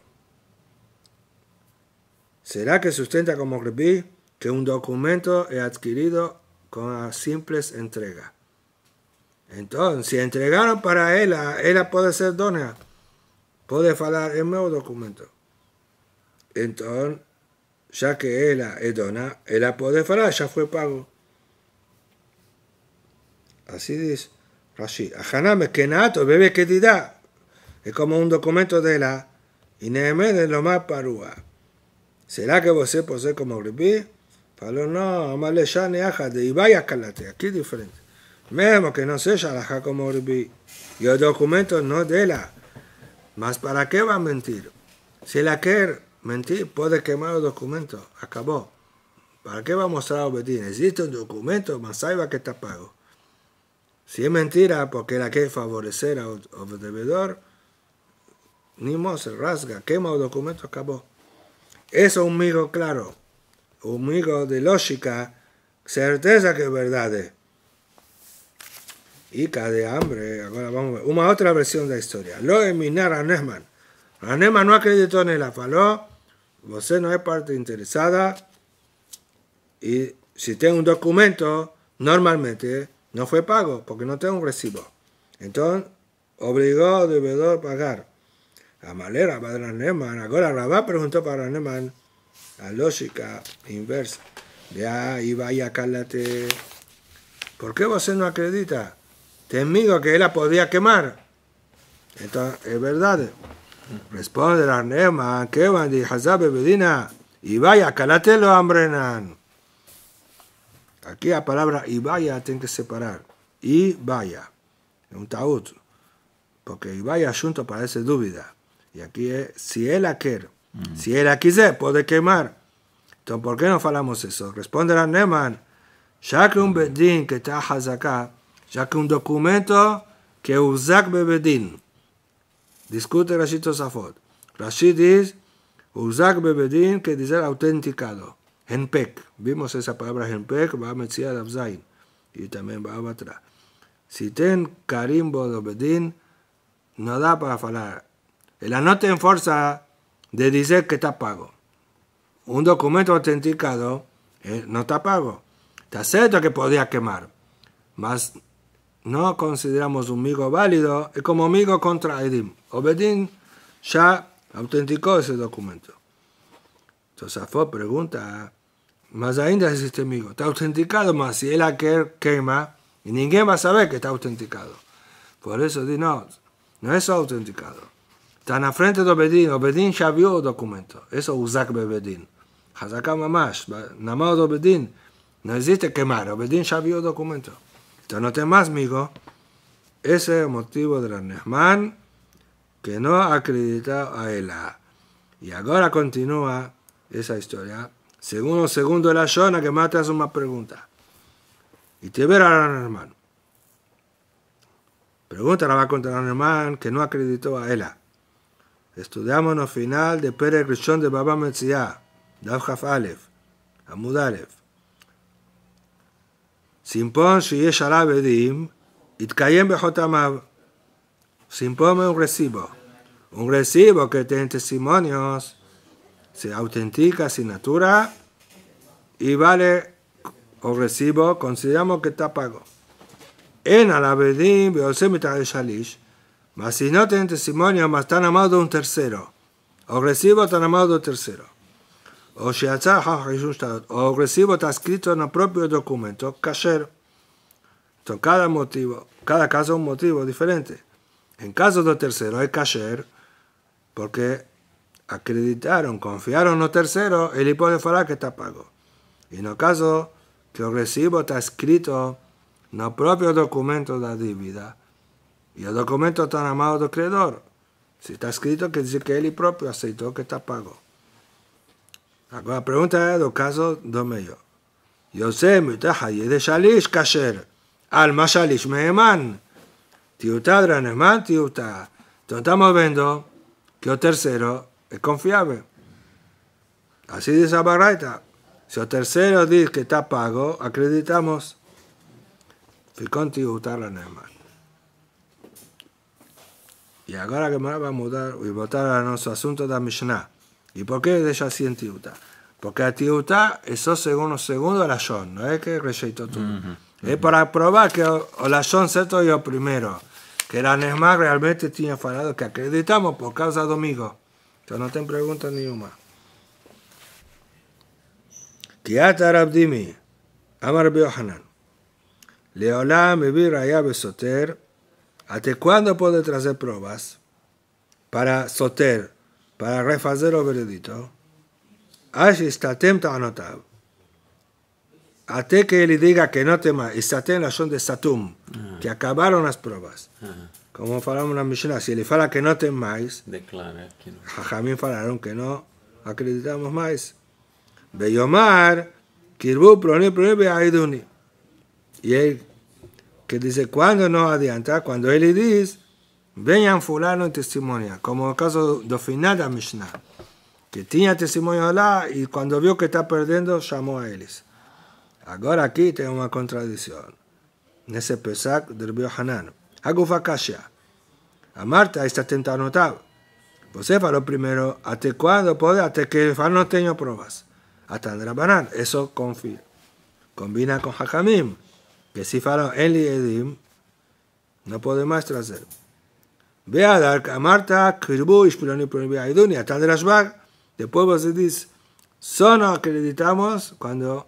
¿Será que sustenta como creí que un documento es adquirido con simples entrega? Entonces, si entregaron para ella, ella puede ser dona, puede falar el nuevo documento. Entonces, ya que ella es dona, ella puede falar, ya fue pago. Así dice Rashi. Ajaname, que nato, bebé que dirá. Es como un documento de la y de lo más parúa. ¿Será que vos posee como gripí? Faló, no, amale ya ni aja de vaya Calate. Aquí es diferente. Vemos que no sé la como Urbi. y los documentos no de la. ¿para qué va a mentir? Si la quer mentir, puede quemar el documento, Acabó. ¿Para qué va a mostrar Obetín? Existe un documento, más saiba que está pago. Si es mentira, porque la quiere favorecer al devedor, ni se rasga, quema los documento acabó. Eso es un migo claro, un migo de lógica, certeza que es verdad. Eh. Y de hambre. Ahora vamos a ver. Una otra versión de la historia. Lo de a Nesman. no acreditó en el afaló. Usted no es parte interesada. Y si tengo un documento, normalmente no fue pago porque no tengo un recibo. Entonces, obligó al deudor a pagar. La malera para Ahora Rabá preguntó para Nesman la lógica inversa. De ahí vaya, cállate. ¿Por qué vos no acredita? temido este que él la podía quemar. Esto es verdad. Responde la Nema, que van de Hazabe Bedina, y vaya, calatelo, hambrenan. Aquí la palabra y vaya tiene que separar. Y vaya, es un taúd. Porque y vaya junto parece dúvida. Y aquí es, si él quiere si él aquí puede quemar. Entonces, ¿por qué no falamos eso? Responde la Neman, ya que un bedín que está Hazaká, ya que un documento que Uzak Bebedín, Discute Rashid Tosafot. Rashid dice, Uzak Bebedín que dice autenticado. Henpek. Vimos esa palabra Henpek, va a a Abzain. Y también va a Si ten carimbo de no da para hablar. El anote en fuerza de decir que está pago. Un documento autenticado eh, no está pago. Está cierto que podía quemar, mas no consideramos un amigo válido, es como amigo contra Edim. Obedín ya autenticó ese documento. Entonces Afo pregunta, más ainda es este amigo está autenticado, más si él aquel quema, y ninguém va a saber que está autenticado. Por eso di, no, no es autenticado. Están a frente de Obedín, Obedín ya vio el documento, eso Uzak Bebedín. Hazaka Mamash, de Obedín, no existe quemar, Obedín ya vio el documento. No más, más, amigo. Ese es el motivo del que no ha acreditado a ella. Y ahora continúa esa historia. Segundo segundo de la zona que mata hace una pregunta. Y te verá la hermano. Pregunta la va contra la que no acreditó a ella. Estudiamos el final de pérez Grishon de Baba Metzia, Daf Aleph, Amud Aleph es si צימפון שיש עליו עדים, un recibo un recibo que tenga testimonios, se autentica asignatura y vale o recibo, consideramos que está pago. En Alabedim, Beosemita de Shalish, mas si no tiene testimonio, más tan amado un tercero, o recibo tan amado un tercero o agresivo está escrito en el propio documento, cachero. Entonces, cada motivo, cada caso es un motivo diferente. En caso de tercero es cachero, porque acreditaron, confiaron en los terceros, él puede hablar que está pago. Y en el caso que agresivo está escrito en el propio documento de la dívida, y el documento está en amado del creador, si está escrito, quiere decir que él propio aceptó que está pago. La pregunta es del caso de mi taja, מתחת ידי de Shalish, Kasher. Alma, Shalish, מהימן. Tiutá Dranesman, Entonces estamos viendo que el tercero es confiable. Así dice Baraita. Si el tercero dice que está pago, acreditamos. Ficón tiuta Dranesman. Y ahora que me vamos a mudar y votar a nuestro asunto de Mishnah. ¿Y por qué de así en Tiuta? Porque a Tiuta eso según o segundo la John, no es que rejeitó tú. Es para probar que o, la John se yo primero, que la Nesma realmente tiene falado que acreditamos por causa de domingo. Entonces no te pregunto ni una. Tiata Rabdimi, Amar Biohanan. Leolá me vi Soter, ¿Hasta cuándo puede traer pruebas para soter para refazer o veredicto, hasta que él diga que no tema, en la son de satum, que ah. acabaron las pruebas. Ah. Como hablamos en la Mishnah, si le fala que no temáis, declara que no. falaron que no acreditamos más. Beyomar, Kirbu, problema ahí Y él, que dice, cuando no adianta, cuando él dice, Vengan fulano en testimonio, como el caso de finada Mishnah, que tenía testimonio de y cuando vio que está perdiendo, llamó a ellos. Ahora aquí tengo una contradicción. En ese Pesach del Hanan. hago Kasha. A Marta está notar. Você faló primero, ¿hasta cuándo puede? Hasta que no tengo pruebas. Hasta Banan, Eso confía. Combina con Hakamim, que si faló Eli Edim, no puede más traer a Marta, Kirbu, a a tal de Rashbag, después vos decís dice, solo acreditamos cuando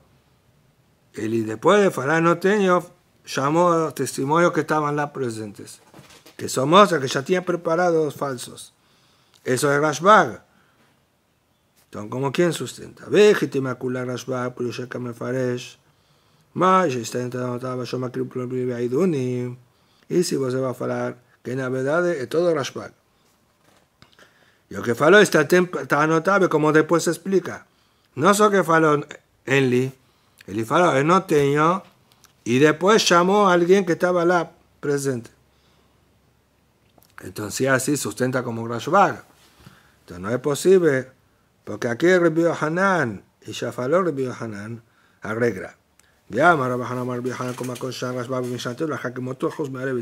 el después de no Oteño llamó testimonios que estaban lá presentes, que somos mostras que ya tenían preparados falsos. Eso es Rashbag. Entonces, ¿cómo quién sustenta? Vejitima que Rashbag, Purushaka Mefaresh, Maya, está entrando, estaba yo, a Iduni, Y si vos va a falar que na verdade es todo Rashbag. E o que falou este está, anotado notável, como depois explica. No só que falou Enli, ele falou, eu tenía y después llamó a alguien que estaba lá presente. Entonces así sustenta como Rashbag. Entonces no es posible, porque aquí Rabbi Hanan y Shafaló Rabbi Hanan arregla. ואמר רבי חנא אמר רבי חנא קומה כל שעה רשב"א במשנתו me כמותו חוץ מערב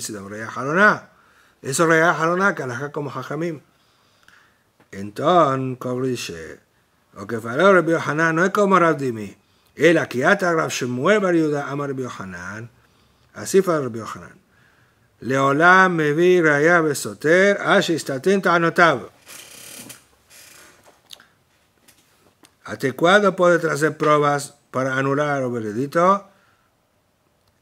eso regajaron a Carajá como Jajamim. Entonces, como dice, lo que faló Rabbi Hanan no es como Rabdimi. El Akiata Rab Shemuel Bar Yuda Amar Rabbi Hanan. Así fue Rabbi Hanan. Leolam me vi raya besoter, está istaten anotado ¿Hasta cuándo puede traer pruebas para anular el veredicto?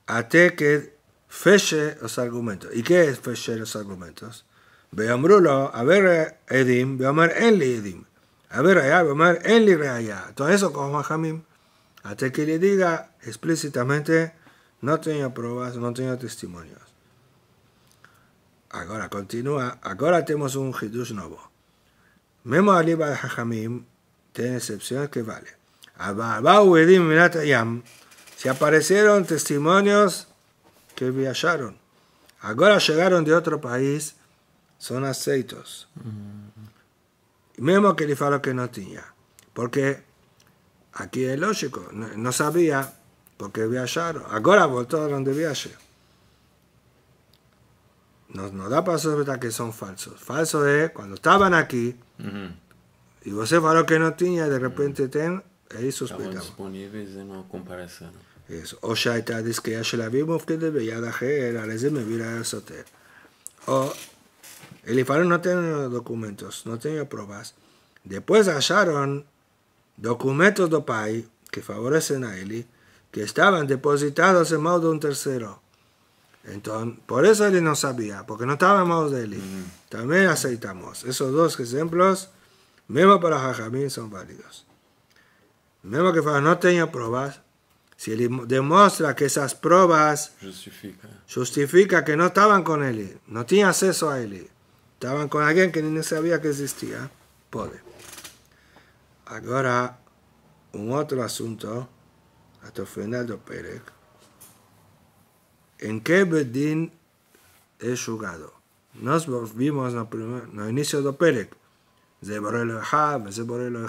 Hasta que feche los argumentos. ¿Y qué es feche los argumentos? Veamrulo, a ver eh, Edim, Veomer Enli Edim. A ver allá, Veomer Enli allá. Todo eso con Jamim. Hasta que le diga explícitamente, no tenía pruebas, no tenía testimonios. Ahora continúa, ahora tenemos un hidush nuevo. Memo aliba de Jajamim, tiene excepciones que vale. Ababau Edim Minat Yam. Si aparecieron testimonios que viajaron. Ahora llegaron de otro país, son aceitos. Y mm. Mismo que le falo que no tenía. Porque aquí es lógico, no, sabía sabía porque viajaron. Ahora voltaron donde viaje. Nos, nos da para sospechar que son falsos. Falso es cuando estaban aquí y vos faló que no tenía, de repente ten, ahí sospechamos. Estaban que ya שהייתה de של אביו מופקדת ביד אחר, על me me vira הסותר. O el IFARO no tenía documentos, no tenía pruebas. Después hallaron documentos de PAI que favorecen a Eli, que estaban depositados en modo de un tercero. Entonces, por eso él no sabía, porque no estaba en manos de Eli. Mm. También aceitamos. Esos dos ejemplos, mismo para Jajamín, son válidos. Mismo que no tenía pruebas, si él demuestra que esas pruebas justifica. que no estaban con él, no tenía acceso a él, estaban con alguien que ni sabía que existía, puede. Ahora, un otro asunto, hasta el final de Pérez. ¿En qué Bedín es jugado? Nos vimos en el, primer, en inicio de Pérez. Zeborelo Ejad, Zeborelo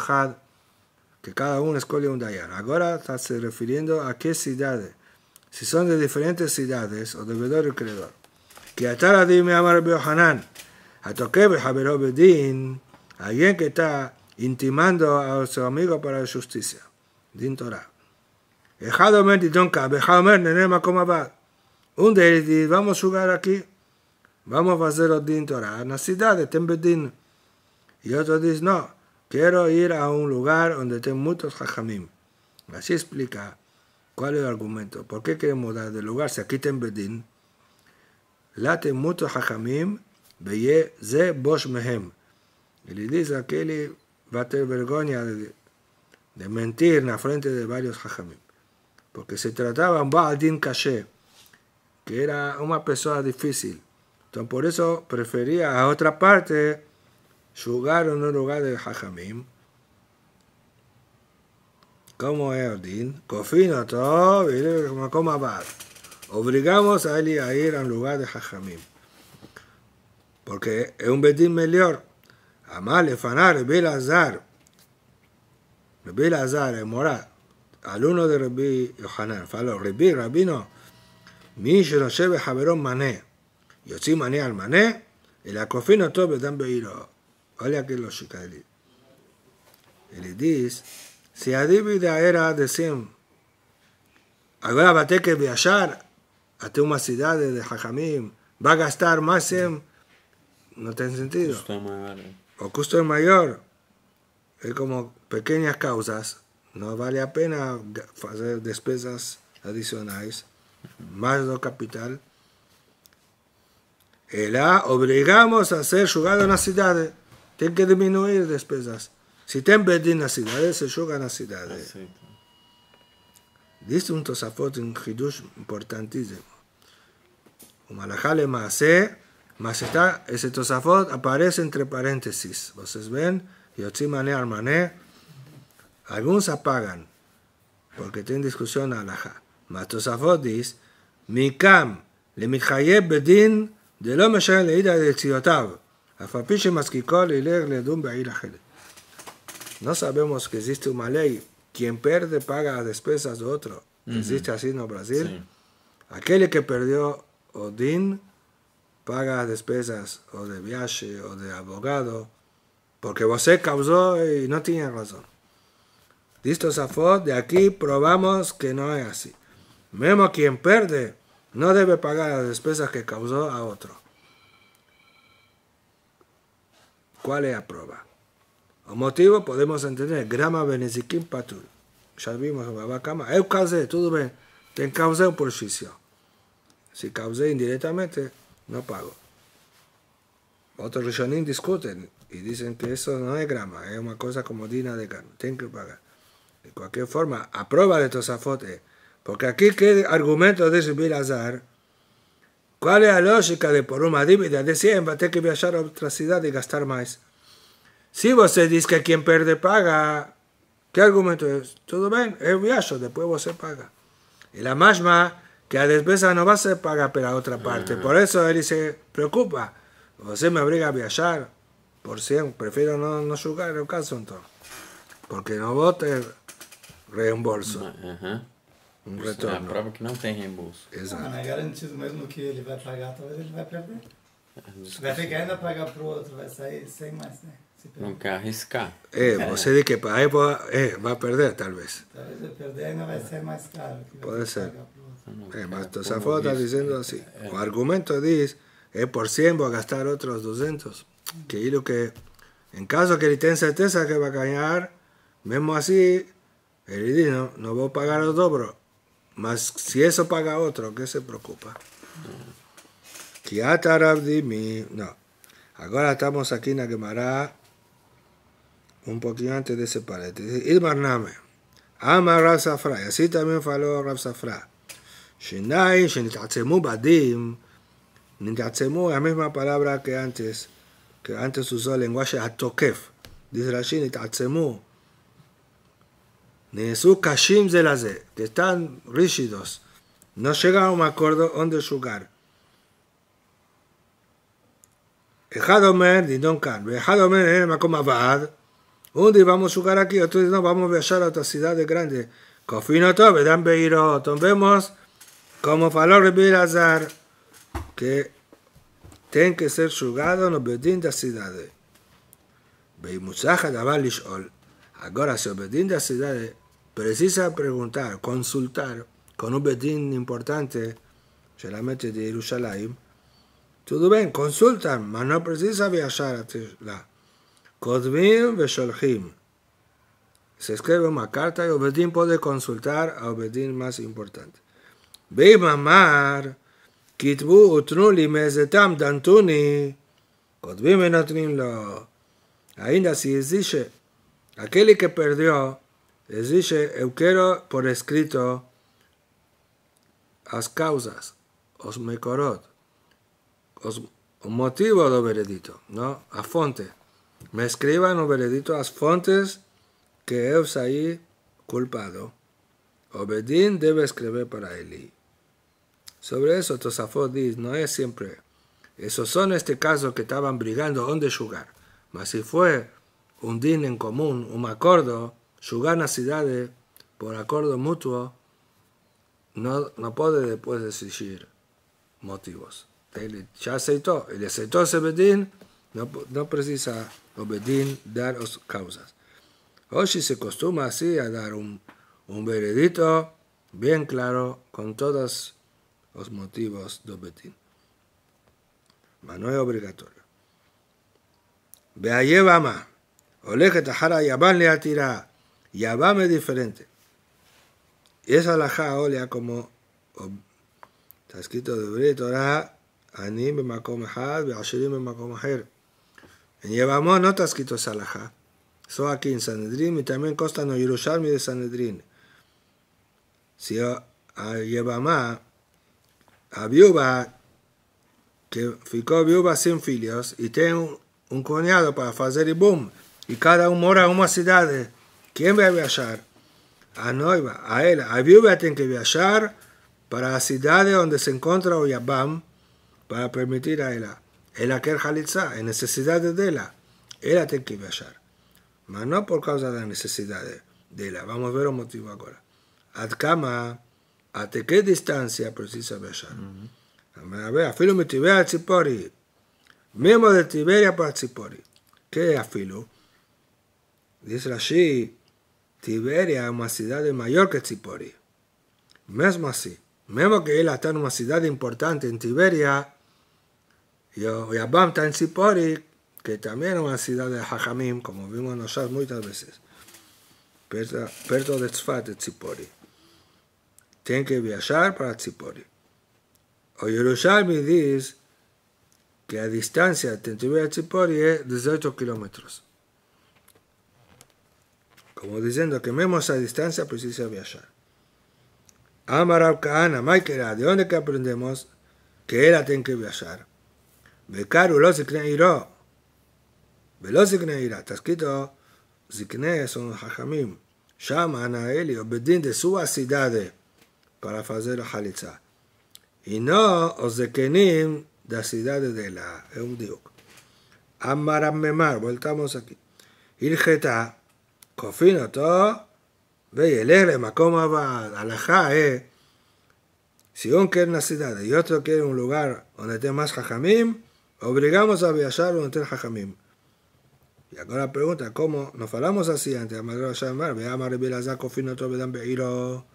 que cada uno escoge un Dayan. Ahora está se refiriendo a qué ciudades, si son de diferentes ciudades o de ser y creador. Que atara dime amar Hanan, a toque alguien que está intimando a su amigo para la justicia. Din Torah. אחד Un de ellos vamos vamos a jugar vamos vamos a hacer los Din Torah en la ciudad de tembedin, Y otro dice, no, Quiero ir a un lugar donde estén muchos jajamim. Así explica cuál es el argumento. ¿Por qué queremos dar de lugar si aquí en Bedín? Late muchos jajamim, veye ze bosh mehem. Y le dice a Kelly, va a tener vergüenza de, mentir en la frente de varios jajamim. Porque se trataba de un Baaldin Caché, que era una persona difícil. Entonces por eso prefería a otra parte su en o no lugar de Jajamim, como es Odín? todo y ¿cómo Abad. Obligamos a él a ir al lugar de Jajamim. Porque es un Bedín mejor Amal, Efanar, Belazar. Belazar, el Morá. Alumno de Rabbi Yohanan. Faló, Rabbi, Rabino. jaberón Mané. Yo sí Mané al Mané. Y la כופין todo Betán בעירו lógica que si se dívida era de 100 Ahora va a tener que viajar hasta una ciudad de Jajamim. Va a gastar más 100 No tiene sentido. Eh. Costo custo O mayor. Es como pequeñas causas. No vale la pena hacer despesas adicionales. Más do capital. la obligamos a ser jugado en las ciudades. Tiene que disminuir las despesas. Si tem Bedín las ciudades, se en las ciudades. Ah, dice un Tosafot, un Hidush importantísimo. Umalajale le más está, ese Tosafot aparece entre paréntesis. ¿Ustedes ven? Yotzimane Armané. Algunos apagan, porque tienen discusión alajá. Mas Tosafot dice, Mikam, le Bedín, de lo Meshel Leida de Tziotav. No sabemos que existe una ley. Quien perde paga las despesas de otro. Existe así en Brasil. Aquel que perdió Odín paga las despesas o de viaje o de abogado. Porque usted causó y no tiene razón. Listo, Safo, de aquí probamos que no es así. Memo quien perde no debe pagar las despesas que causó a otro. ¿Cuál es la prueba? O motivo podemos entender grama venezikin patul. Ya vimos cama babacama. Eu causé, todo bien? Tengo causé un prejudício. Si causé indirectamente, no pago. Otros rishonim discuten y dicen que eso no es grama, es una cosa como dina de carne, tienen que pagar. De cualquier forma, aprueba de afotes porque aquí qué argumento de subir Azar ¿Cuál es la lógica de por una dívida de 100 va a tener que viajar a otra ciudad y gastar más? Si usted dice que quien pierde paga, ¿qué argumento es? Todo bien, yo viajo, después usted paga. Y la misma que a despesa no va a ser paga para otra parte. Por eso él dice, preocupa. usted me obliga a viajar por 100, prefiero no, no jugar el caso entonces. Porque no vote reembolso. Uh Um retorno. É a prova que no tiene reembolso. Exato. Não, é garantido mesmo que ele vai pagar, él ele a perder. Vai ah, ter que ainda pagar para o outro, vai sair sem mais, né? Não quer arriscar. É, você de que pagar é, vai eh, perder, talvez. Talvez eu perder va a ser más caro. Puede ser. É, ah, eh, mas foto está dizendo assim. Eh, o argumento dice, é por 100 vou gastar otros 200. Que y que, em caso que ele tenga certeza que va a ganar, mesmo así ele diz, no voy a pagar el dobro. Mas si eso paga otro, ¿qué se preocupa? No. Ahora estamos aquí en la Gemara, un poquito antes de ese palete. el Name. Ama Rab Safra. Y así también faló Rab Safra. Shinai, Shinitatsemu Badim. Nitatsemu, la misma palabra que antes, que antes usó el lenguaje atokef. Dice Rashi, Nitatsemu. De Kashim Z, que están rígidos, no llegan a un acuerdo donde llegar. Ejadomer, ni Dindon Khan, dejadme eh, en Makom Abad, un día vamos a jugar aquí, otro día no, vamos a viajar a otra ciudad grande. Cofino me Dan Beiro, vemos como faló Rebir que tiene que ser jugado en los de la ciudad. de Dabal Lishol, ahora si los de precisa preguntar, consultar con un bedín importante, generalmente de Jerusalén, todo bien, consultan, pero no precisa viajar a Tishla. Kodvim Vesholhim. Se escribe una carta y Obedín puede consultar a Obedín más importante. mamar, Kitbu utnuli Mezetam Dantuni, Kodvim lo. Ainda si dice, aquel que perdió, les dice, yo quiero por escrito las causas, os mecorot, os motivo do veredito, ¿no? A fonte. Me escriban o veredito las fontes que yo ahí culpado. Obedín debe escribir para Eli. Sobre eso Tosafot dice, no es siempre. Esos son este caso que estaban brigando dónde jugar. Mas si fue un din en común, un acuerdo, ciudad por acuerdo mutuo, no, no puede después decidir motivos. Él ya aceitó, él aceitó ese bedín, no, no precisa Obedín dar causas. Hoy se costuma así a dar un, un veredicto bien claro con todos los motivos de Obedín. Mas no es obligatorio. Vea lleva más. Oleje tajara yaban le atirá yabame es diferente. Y es alajá olea ah, como está escrito de Brit Torah, Anim Makom Had, Beashirim Makom En Yabamón no está escrito alajá. Soy aquí en Sanedrín y también consta no Yerushalmi de Sanedrín. Si ah, a Yabamá, a viuda que ficó viuba sin filios y tiene un, cuñado para hacer y boom, y cada uno mora en una ciudad. ¿Quién va a viajar? A ah, Noiva, a él. A Viva tiene que viajar para la ciudad donde se encuentra Oyabam para permitir a ella. Ella quiere Halitza, en necesidad de ella. Ella tiene que viajar. Pero no por causa de la necesidad de ella. Vamos a ver un motivo ahora. Adkama, ¿hasta qué distancia precisa viajar? A ver, afilo a Tzipori. Mismo de Tiberia para Zipori. ¿Qué afilo? Dice la Tiberia una ciudad de mayor que Tzipori. Mesmo así, mesmo que ella está una ciudad importante en Tiberia, y Yabam está en Tzipori, que también es una ciudad de hachamim, como vimos nós muchas veces, perto, de Tzfat, de Tzipori. Tem que viajar para Tzipori. O Yerushalmi dice que a distancia entre Tiberia e Tzipori es 18 kilómetros. Como diciendo que vemos a distancia precisa pues viajar. Amar Kahana, Maikera, ¿de dónde que aprendemos que era tiene que viajar? Bekaru lo zikneiro. Velo zikneira. Está escrito zikne son hajamim. Shama a él y obedín de su ciudad para hacer la halitza. Y no os zekenim de la ciudad de la. Es un diuk. Memar, voltamos aquí. Irgeta ve כופין אותו וילך למקום si uno quiere una ciudad y otro quiere un lugar donde ונותן más jajamim obligamos a viajar donde el Jajamim. Y ahora pregunta, ¿cómo nos falamos así ante la madre de Yamar? Veamos a Rebilazar, confino todo, vedan peiro.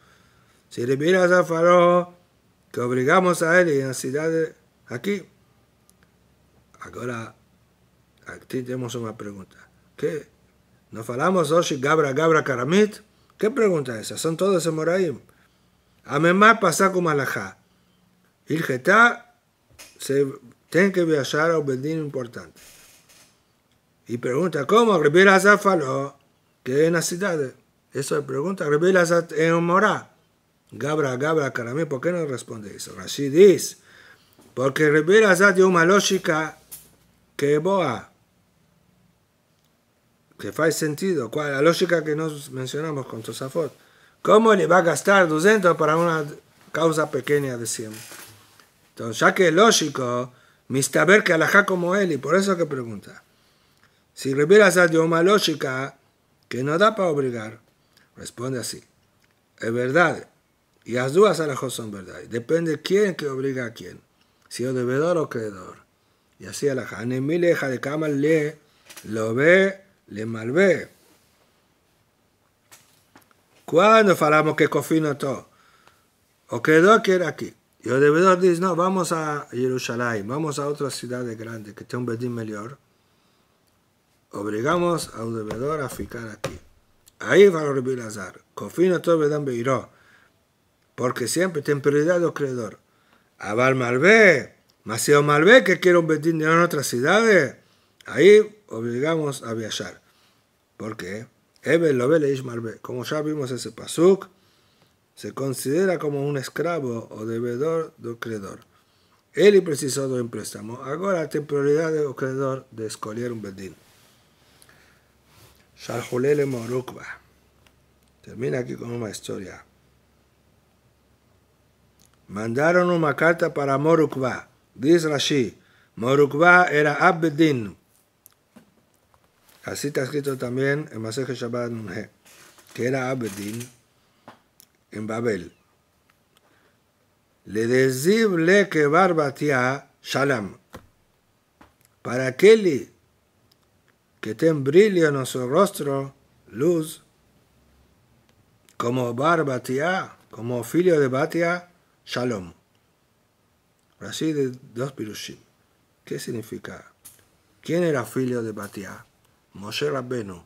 Si Rebilazar faló, que obligamos a él y en la ciudad de aquí. Ahora, aquí tenemos una pregunta. ¿Qué? Nos falamos hoy Gabra Gabra Karamit. ¿Qué pregunta es esa? Son todos Emoraim. Amemá pasa como alajá. Geta se tiene que viajar a un bendín importante. Y pregunta, ¿cómo? Rebel Zafalo, que en la ciudad. Eso es pregunta, Rebel es en Morá. Gabra, Gabra, Karamit. ¿por qué no responde eso? Rashid dice, porque Rebel Hazar dio una lógica que boa que hace sentido, cuál la lógica que nos mencionamos con Tosafot. ¿Cómo le va a gastar 200 para una causa pequeña de 100? Entonces, ya que es lógico, mistaber que alajá como él, y por eso que pregunta. Si refieres a idioma lógica, que no da para obligar, responde así. Es verdad, y las dudas alajos son verdad. Depende quién que obliga a quién, si es devedor o creedor. Y así alajá, leja de cama le lo ve le malvé. ¿Cuándo falamos que cofino todo, o quedó que aquí. Y el devedor dice, no, vamos a Jerusalén, vamos a otra ciudad grande que tengan un bedín mejor. Obligamos al devedor a ficar aquí. Ahí va a Rabbi Lazar. Cofino todo bedán Porque siempre tiene prioridad el A Aval malvé. si malvé que quiere un bedín de otras ciudades. Ahí obligamos a viajar. ¿Por qué? Como ya vimos ese pasuk, se considera como un esclavo o devedor del creador. Él y precisó de un préstamo. Ahora tiene prioridad el creador de escolher un bedín. Shaljulele Morukba. Termina aquí con una historia. Mandaron una carta para Morukba. Dice Rashi, Morukba era abedín. Así está escrito también en Maseje Shabbat que era Abedin en Babel. Le desible que barbatia shalom. Para aquel que ten brillo en su rostro, luz, como barbatia, como filio de batia, shalom. Así de dos pirushim. ¿Qué significa? ¿Quién era filio de batia? Moshe Rabbenu,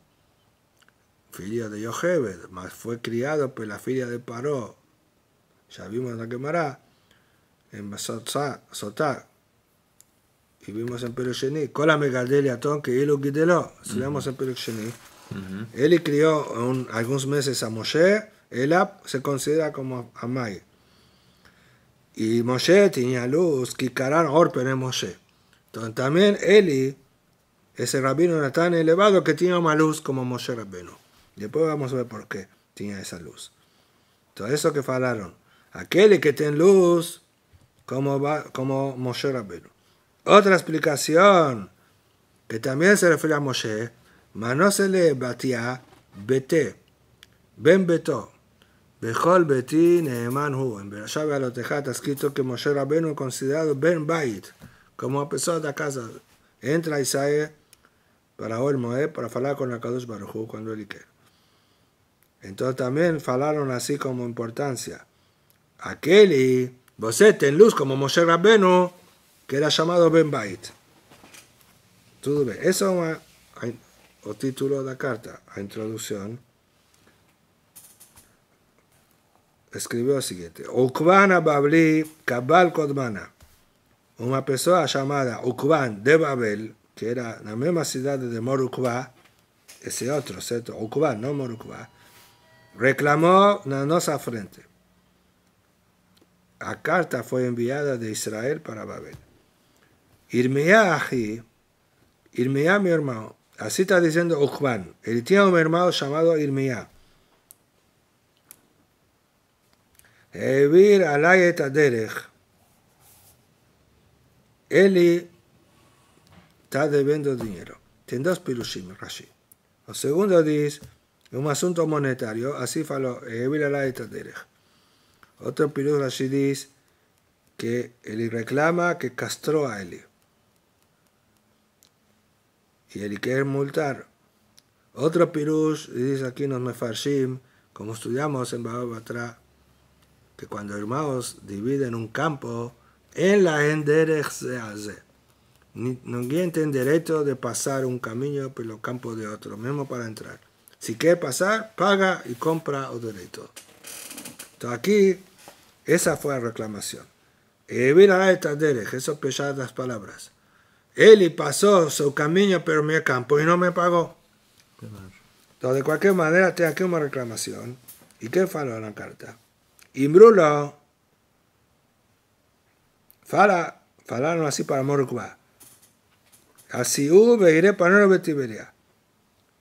filia de Yocheved, mas fue criado por la filia de Paró. Ya vimos en la quemará, en Sotá, y vimos en Perusheni, Megadelia, ton que lo si estudiamos en Perusheni. Uh Él crió algunos meses a Moshe, él se considera como Amai Y Moshe tenía luz, Kikaran Orpen en Moshe. Entonces también él ese rabino era tan elevado que tenía una luz como Moshe Rabbeinu. Después vamos a ver por qué tenía esa luz. Todo eso que falaron. Aquel que tiene luz como, va, como Moshe Rabbeinu. Otra explicación que también se refiere a Moshe, mas no se le batía Bete, Ben Beto, Bejol Beti Neeman Hu. En Berashá Bealoteja está escrito que Moshe Rabbeinu considerado Ben Bait, como persona de casa. Entra y para Moed para hablar con Akadosh Baruj cuando él quiera. Entonces también falaron así como importancia. Aquel y vos en luz como Moshe Rabbenu, que era llamado Ben Bait. Todo bien. Eso es el título de la carta, a introducción. Escribió lo siguiente. Ukvana Babli Kabal Kodmana. Una persona llamada Ukvan de Babel que era la misma ciudad de Morukwa ese otro, ¿cierto? Ocubá, no Morukwa reclamó la nuestra frente. La carta fue enviada de Israel para Babel. Irmiá aquí, mi hermano, así está diciendo Ukban. él tiene un hermano llamado Irmiá. Evir alayet Eli está debiendo dinero. dos pirushim, Rashi. El segundo dice, un asunto monetario, así faló eh, la Otro pirush dice que él reclama que castró a él. Y él quiere multar. Otro pirush dice aquí nos mefarshim, como estudiamos en Batra, que cuando hermanos dividen un campo, en la enderech se hace tiene derecho de pasar un camino por los campos de otro, mismo para entrar. Si quiere pasar, paga y compra o derecho. Entonces aquí, esa fue la reclamación. Eh, Eso pesar las palabras. Él pasó su camino por mi campo y no me pagó. Entonces, de cualquier manera, tengo aquí una reclamación. ¿Y qué fallo en la carta? Imbrulo. Fala, así para Morukba. Así hubo iré para no Tiberia.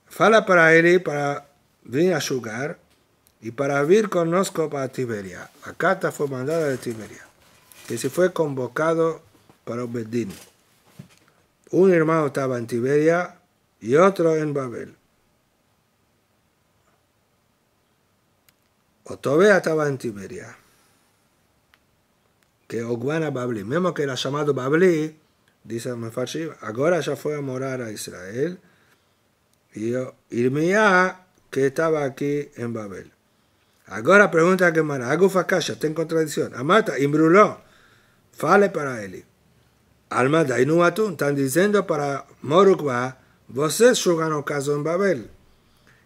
Fala para él para venir a jugar y para vir conozco para Tiberia. La carta fue mandada de Tiberia. Y se fue convocado para Obedín. Un hermano estaba en Tiberia y otro en Babel. Otobea estaba en Tiberia. Que Oguana Babli, mismo que era llamado Babli, dice Mefarshim, ahora ya fue a morar a Israel. Y Irmiá, que estaba aquí en Babel. Ahora pregunta a Gemara, hago facaya, está en contradicción. Amata, imbruló, fale para él. Alma inuatun, están diciendo para Morukba, voses a caso en Babel.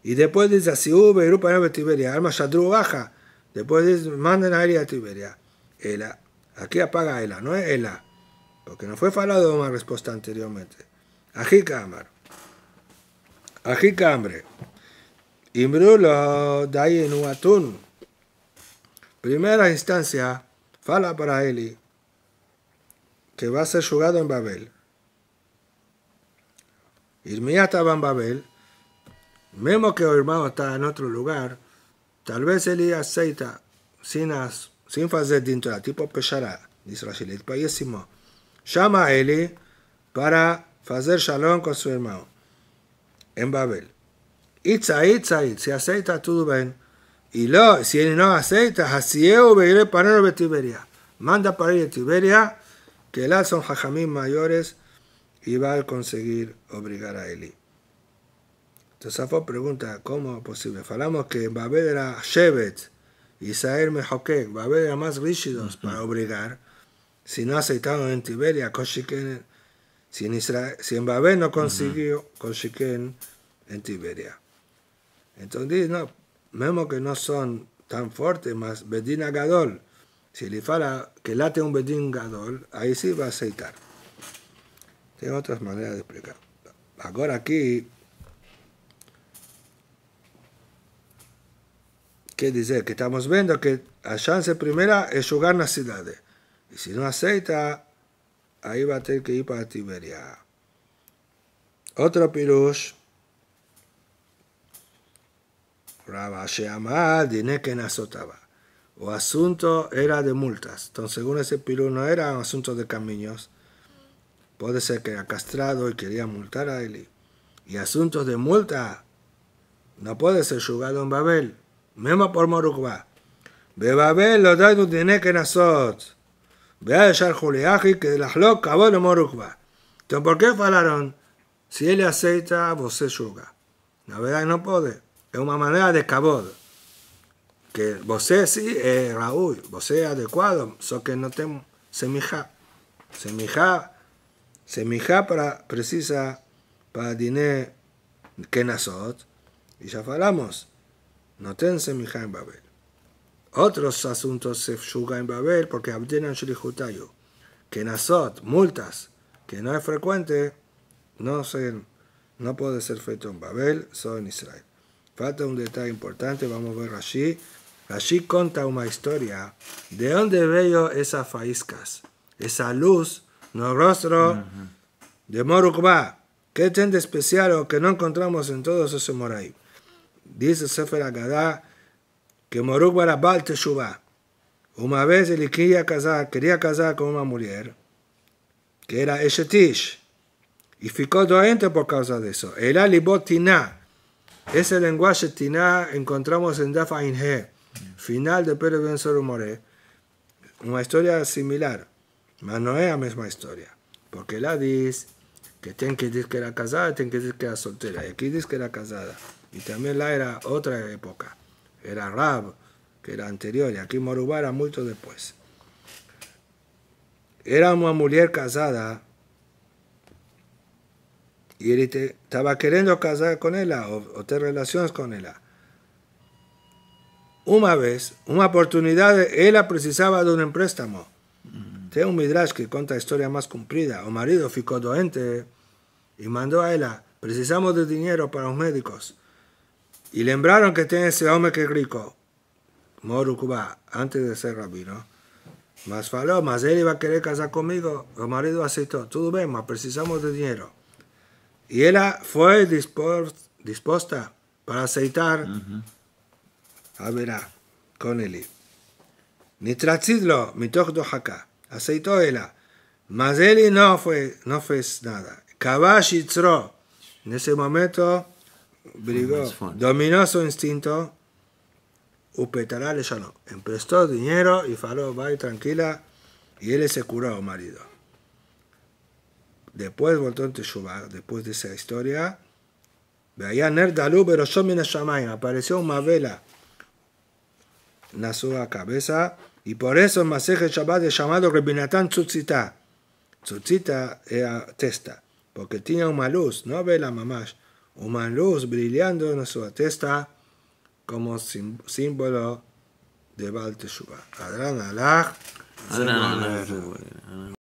Y después dice, si hubo para en Tiberia, Alma Shadru baja. Después dice, manden a él a Tiberia. Ela, aquí apaga Ela, no es Ela. Porque que no fue falado una respuesta anteriormente. Ají cámara. Ají cambre. Imbrulo en Primera instancia, fala para Eli que va a ser jugado en Babel. Irmía estaba en Babel, Memo que el hermano está en otro lugar, tal vez él aceita sin, sin hacer dentro, tipo peshará, dice paísimo llama a Eli para hacer shalom con su hermano en Babel. Itza, itza, itza, si aceita, todo bien. Y lo, si él no aceita, así para de Tiberia. Manda para ir de Tiberia, que él son jajamín mayores y va a conseguir obligar a Eli. Entonces, vos pregunta, ¿cómo es posible? Falamos que Babel era Shevet, Israel Mehokek, Babel era más rígidos para obligar. Si no aceptaron en Tiberia, Koshiken, si en, Babel no consiguió, uh en Tiberia. Entonces, no, vemos que no son tan fuertes, más Bedín Agadol, si le fala que late un Bedín Gadol, ahí sí va a aceitar. Tengo otras maneras de explicar. Ahora aquí, ¿qué dice? Que estamos viendo que la chance primera es jugar en la ciudad. Y si no acepta, ahí va a tener que ir para Tiberia. Otro pirush. Rabasheamá, que nazotaba. O asunto era de multas. Entonces, según ese pirush, no era un asunto de caminos. Puede ser que era castrado y quería multar a él. Y asuntos de multa no puede ser jugado en Babel. Mismo por Morukba. De Babel lo da que nazotaba a que de las Entonces, ¿por qué falaron? Si él aceita, vos yuga. La verdad no puede. Es una manera de cabod. Que vos sí es eh, Raúl, vos es adecuado, solo que no tengo semija. Semija, semija para, precisa para dinero que nasot. Y ya falamos. No ten semija en otros asuntos se yuga en Babel porque Abdenan Jutayo, que Nazot, multas, que no es frecuente, no, se, no puede ser feito en Babel, solo en Israel. Falta un detalle importante, vamos a ver allí. Allí cuenta una historia de dónde veo esas faíscas, esa luz no rostro de Morukba. que tiene de especial o que no encontramos en todos esos Moraim? Dice Sefer Agadá que era Barabal Teshuvah, una vez él quería casar, quería casar con una mujer que era Eshetish y ficó doente por causa de eso. El alibotina, ese lenguaje tina encontramos en Dafa Inhe, final de Pérez Ben Moré, una historia similar, pero no es la misma historia, porque la dice que tiene que decir que era casada, tiene que decir que era soltera, y aquí dice que era casada, y también la era otra época era Rab, que era anterior, y aquí Morubá era mucho después. Era una mujer casada Y él estaba queriendo casar con ella o tener relaciones con ella. Una vez, una oportunidad, ella precisaba de un préstamo. Mm. Tengo un Midrash que cuenta historia más cumplida O marido ficó doente y mandó a ella. precisamos de dinero para los médicos. Y lembraron que tiene ese hombre que es rico, Morukuba, antes de ser rabino. más faló, más él iba a querer casar conmigo. El marido aceptó, todo bien, más precisamos de dinero. Y ella fue dispuesta para aceitar a verá con él. Nitracidlo, mitoch dohaka. Aceitó ella. Mas él no fue, no fez nada. Kabash En ese momento Brigó, dominó su instinto, Upetarale le no. emprestó dinero y faló, vaya tranquila, y él se curó, marido. Después voltó en Teshuvah, después de esa historia, veía Nerdalú, pero yo me apareció una vela, nació a cabeza, y por eso el Maseje Shabbat es llamado Rebinatán Tzutzita. Tzutzita era testa, porque tenía una luz, no vela mamás una luz brillando en su testa como símbolo de Baal Teshuvah. Adran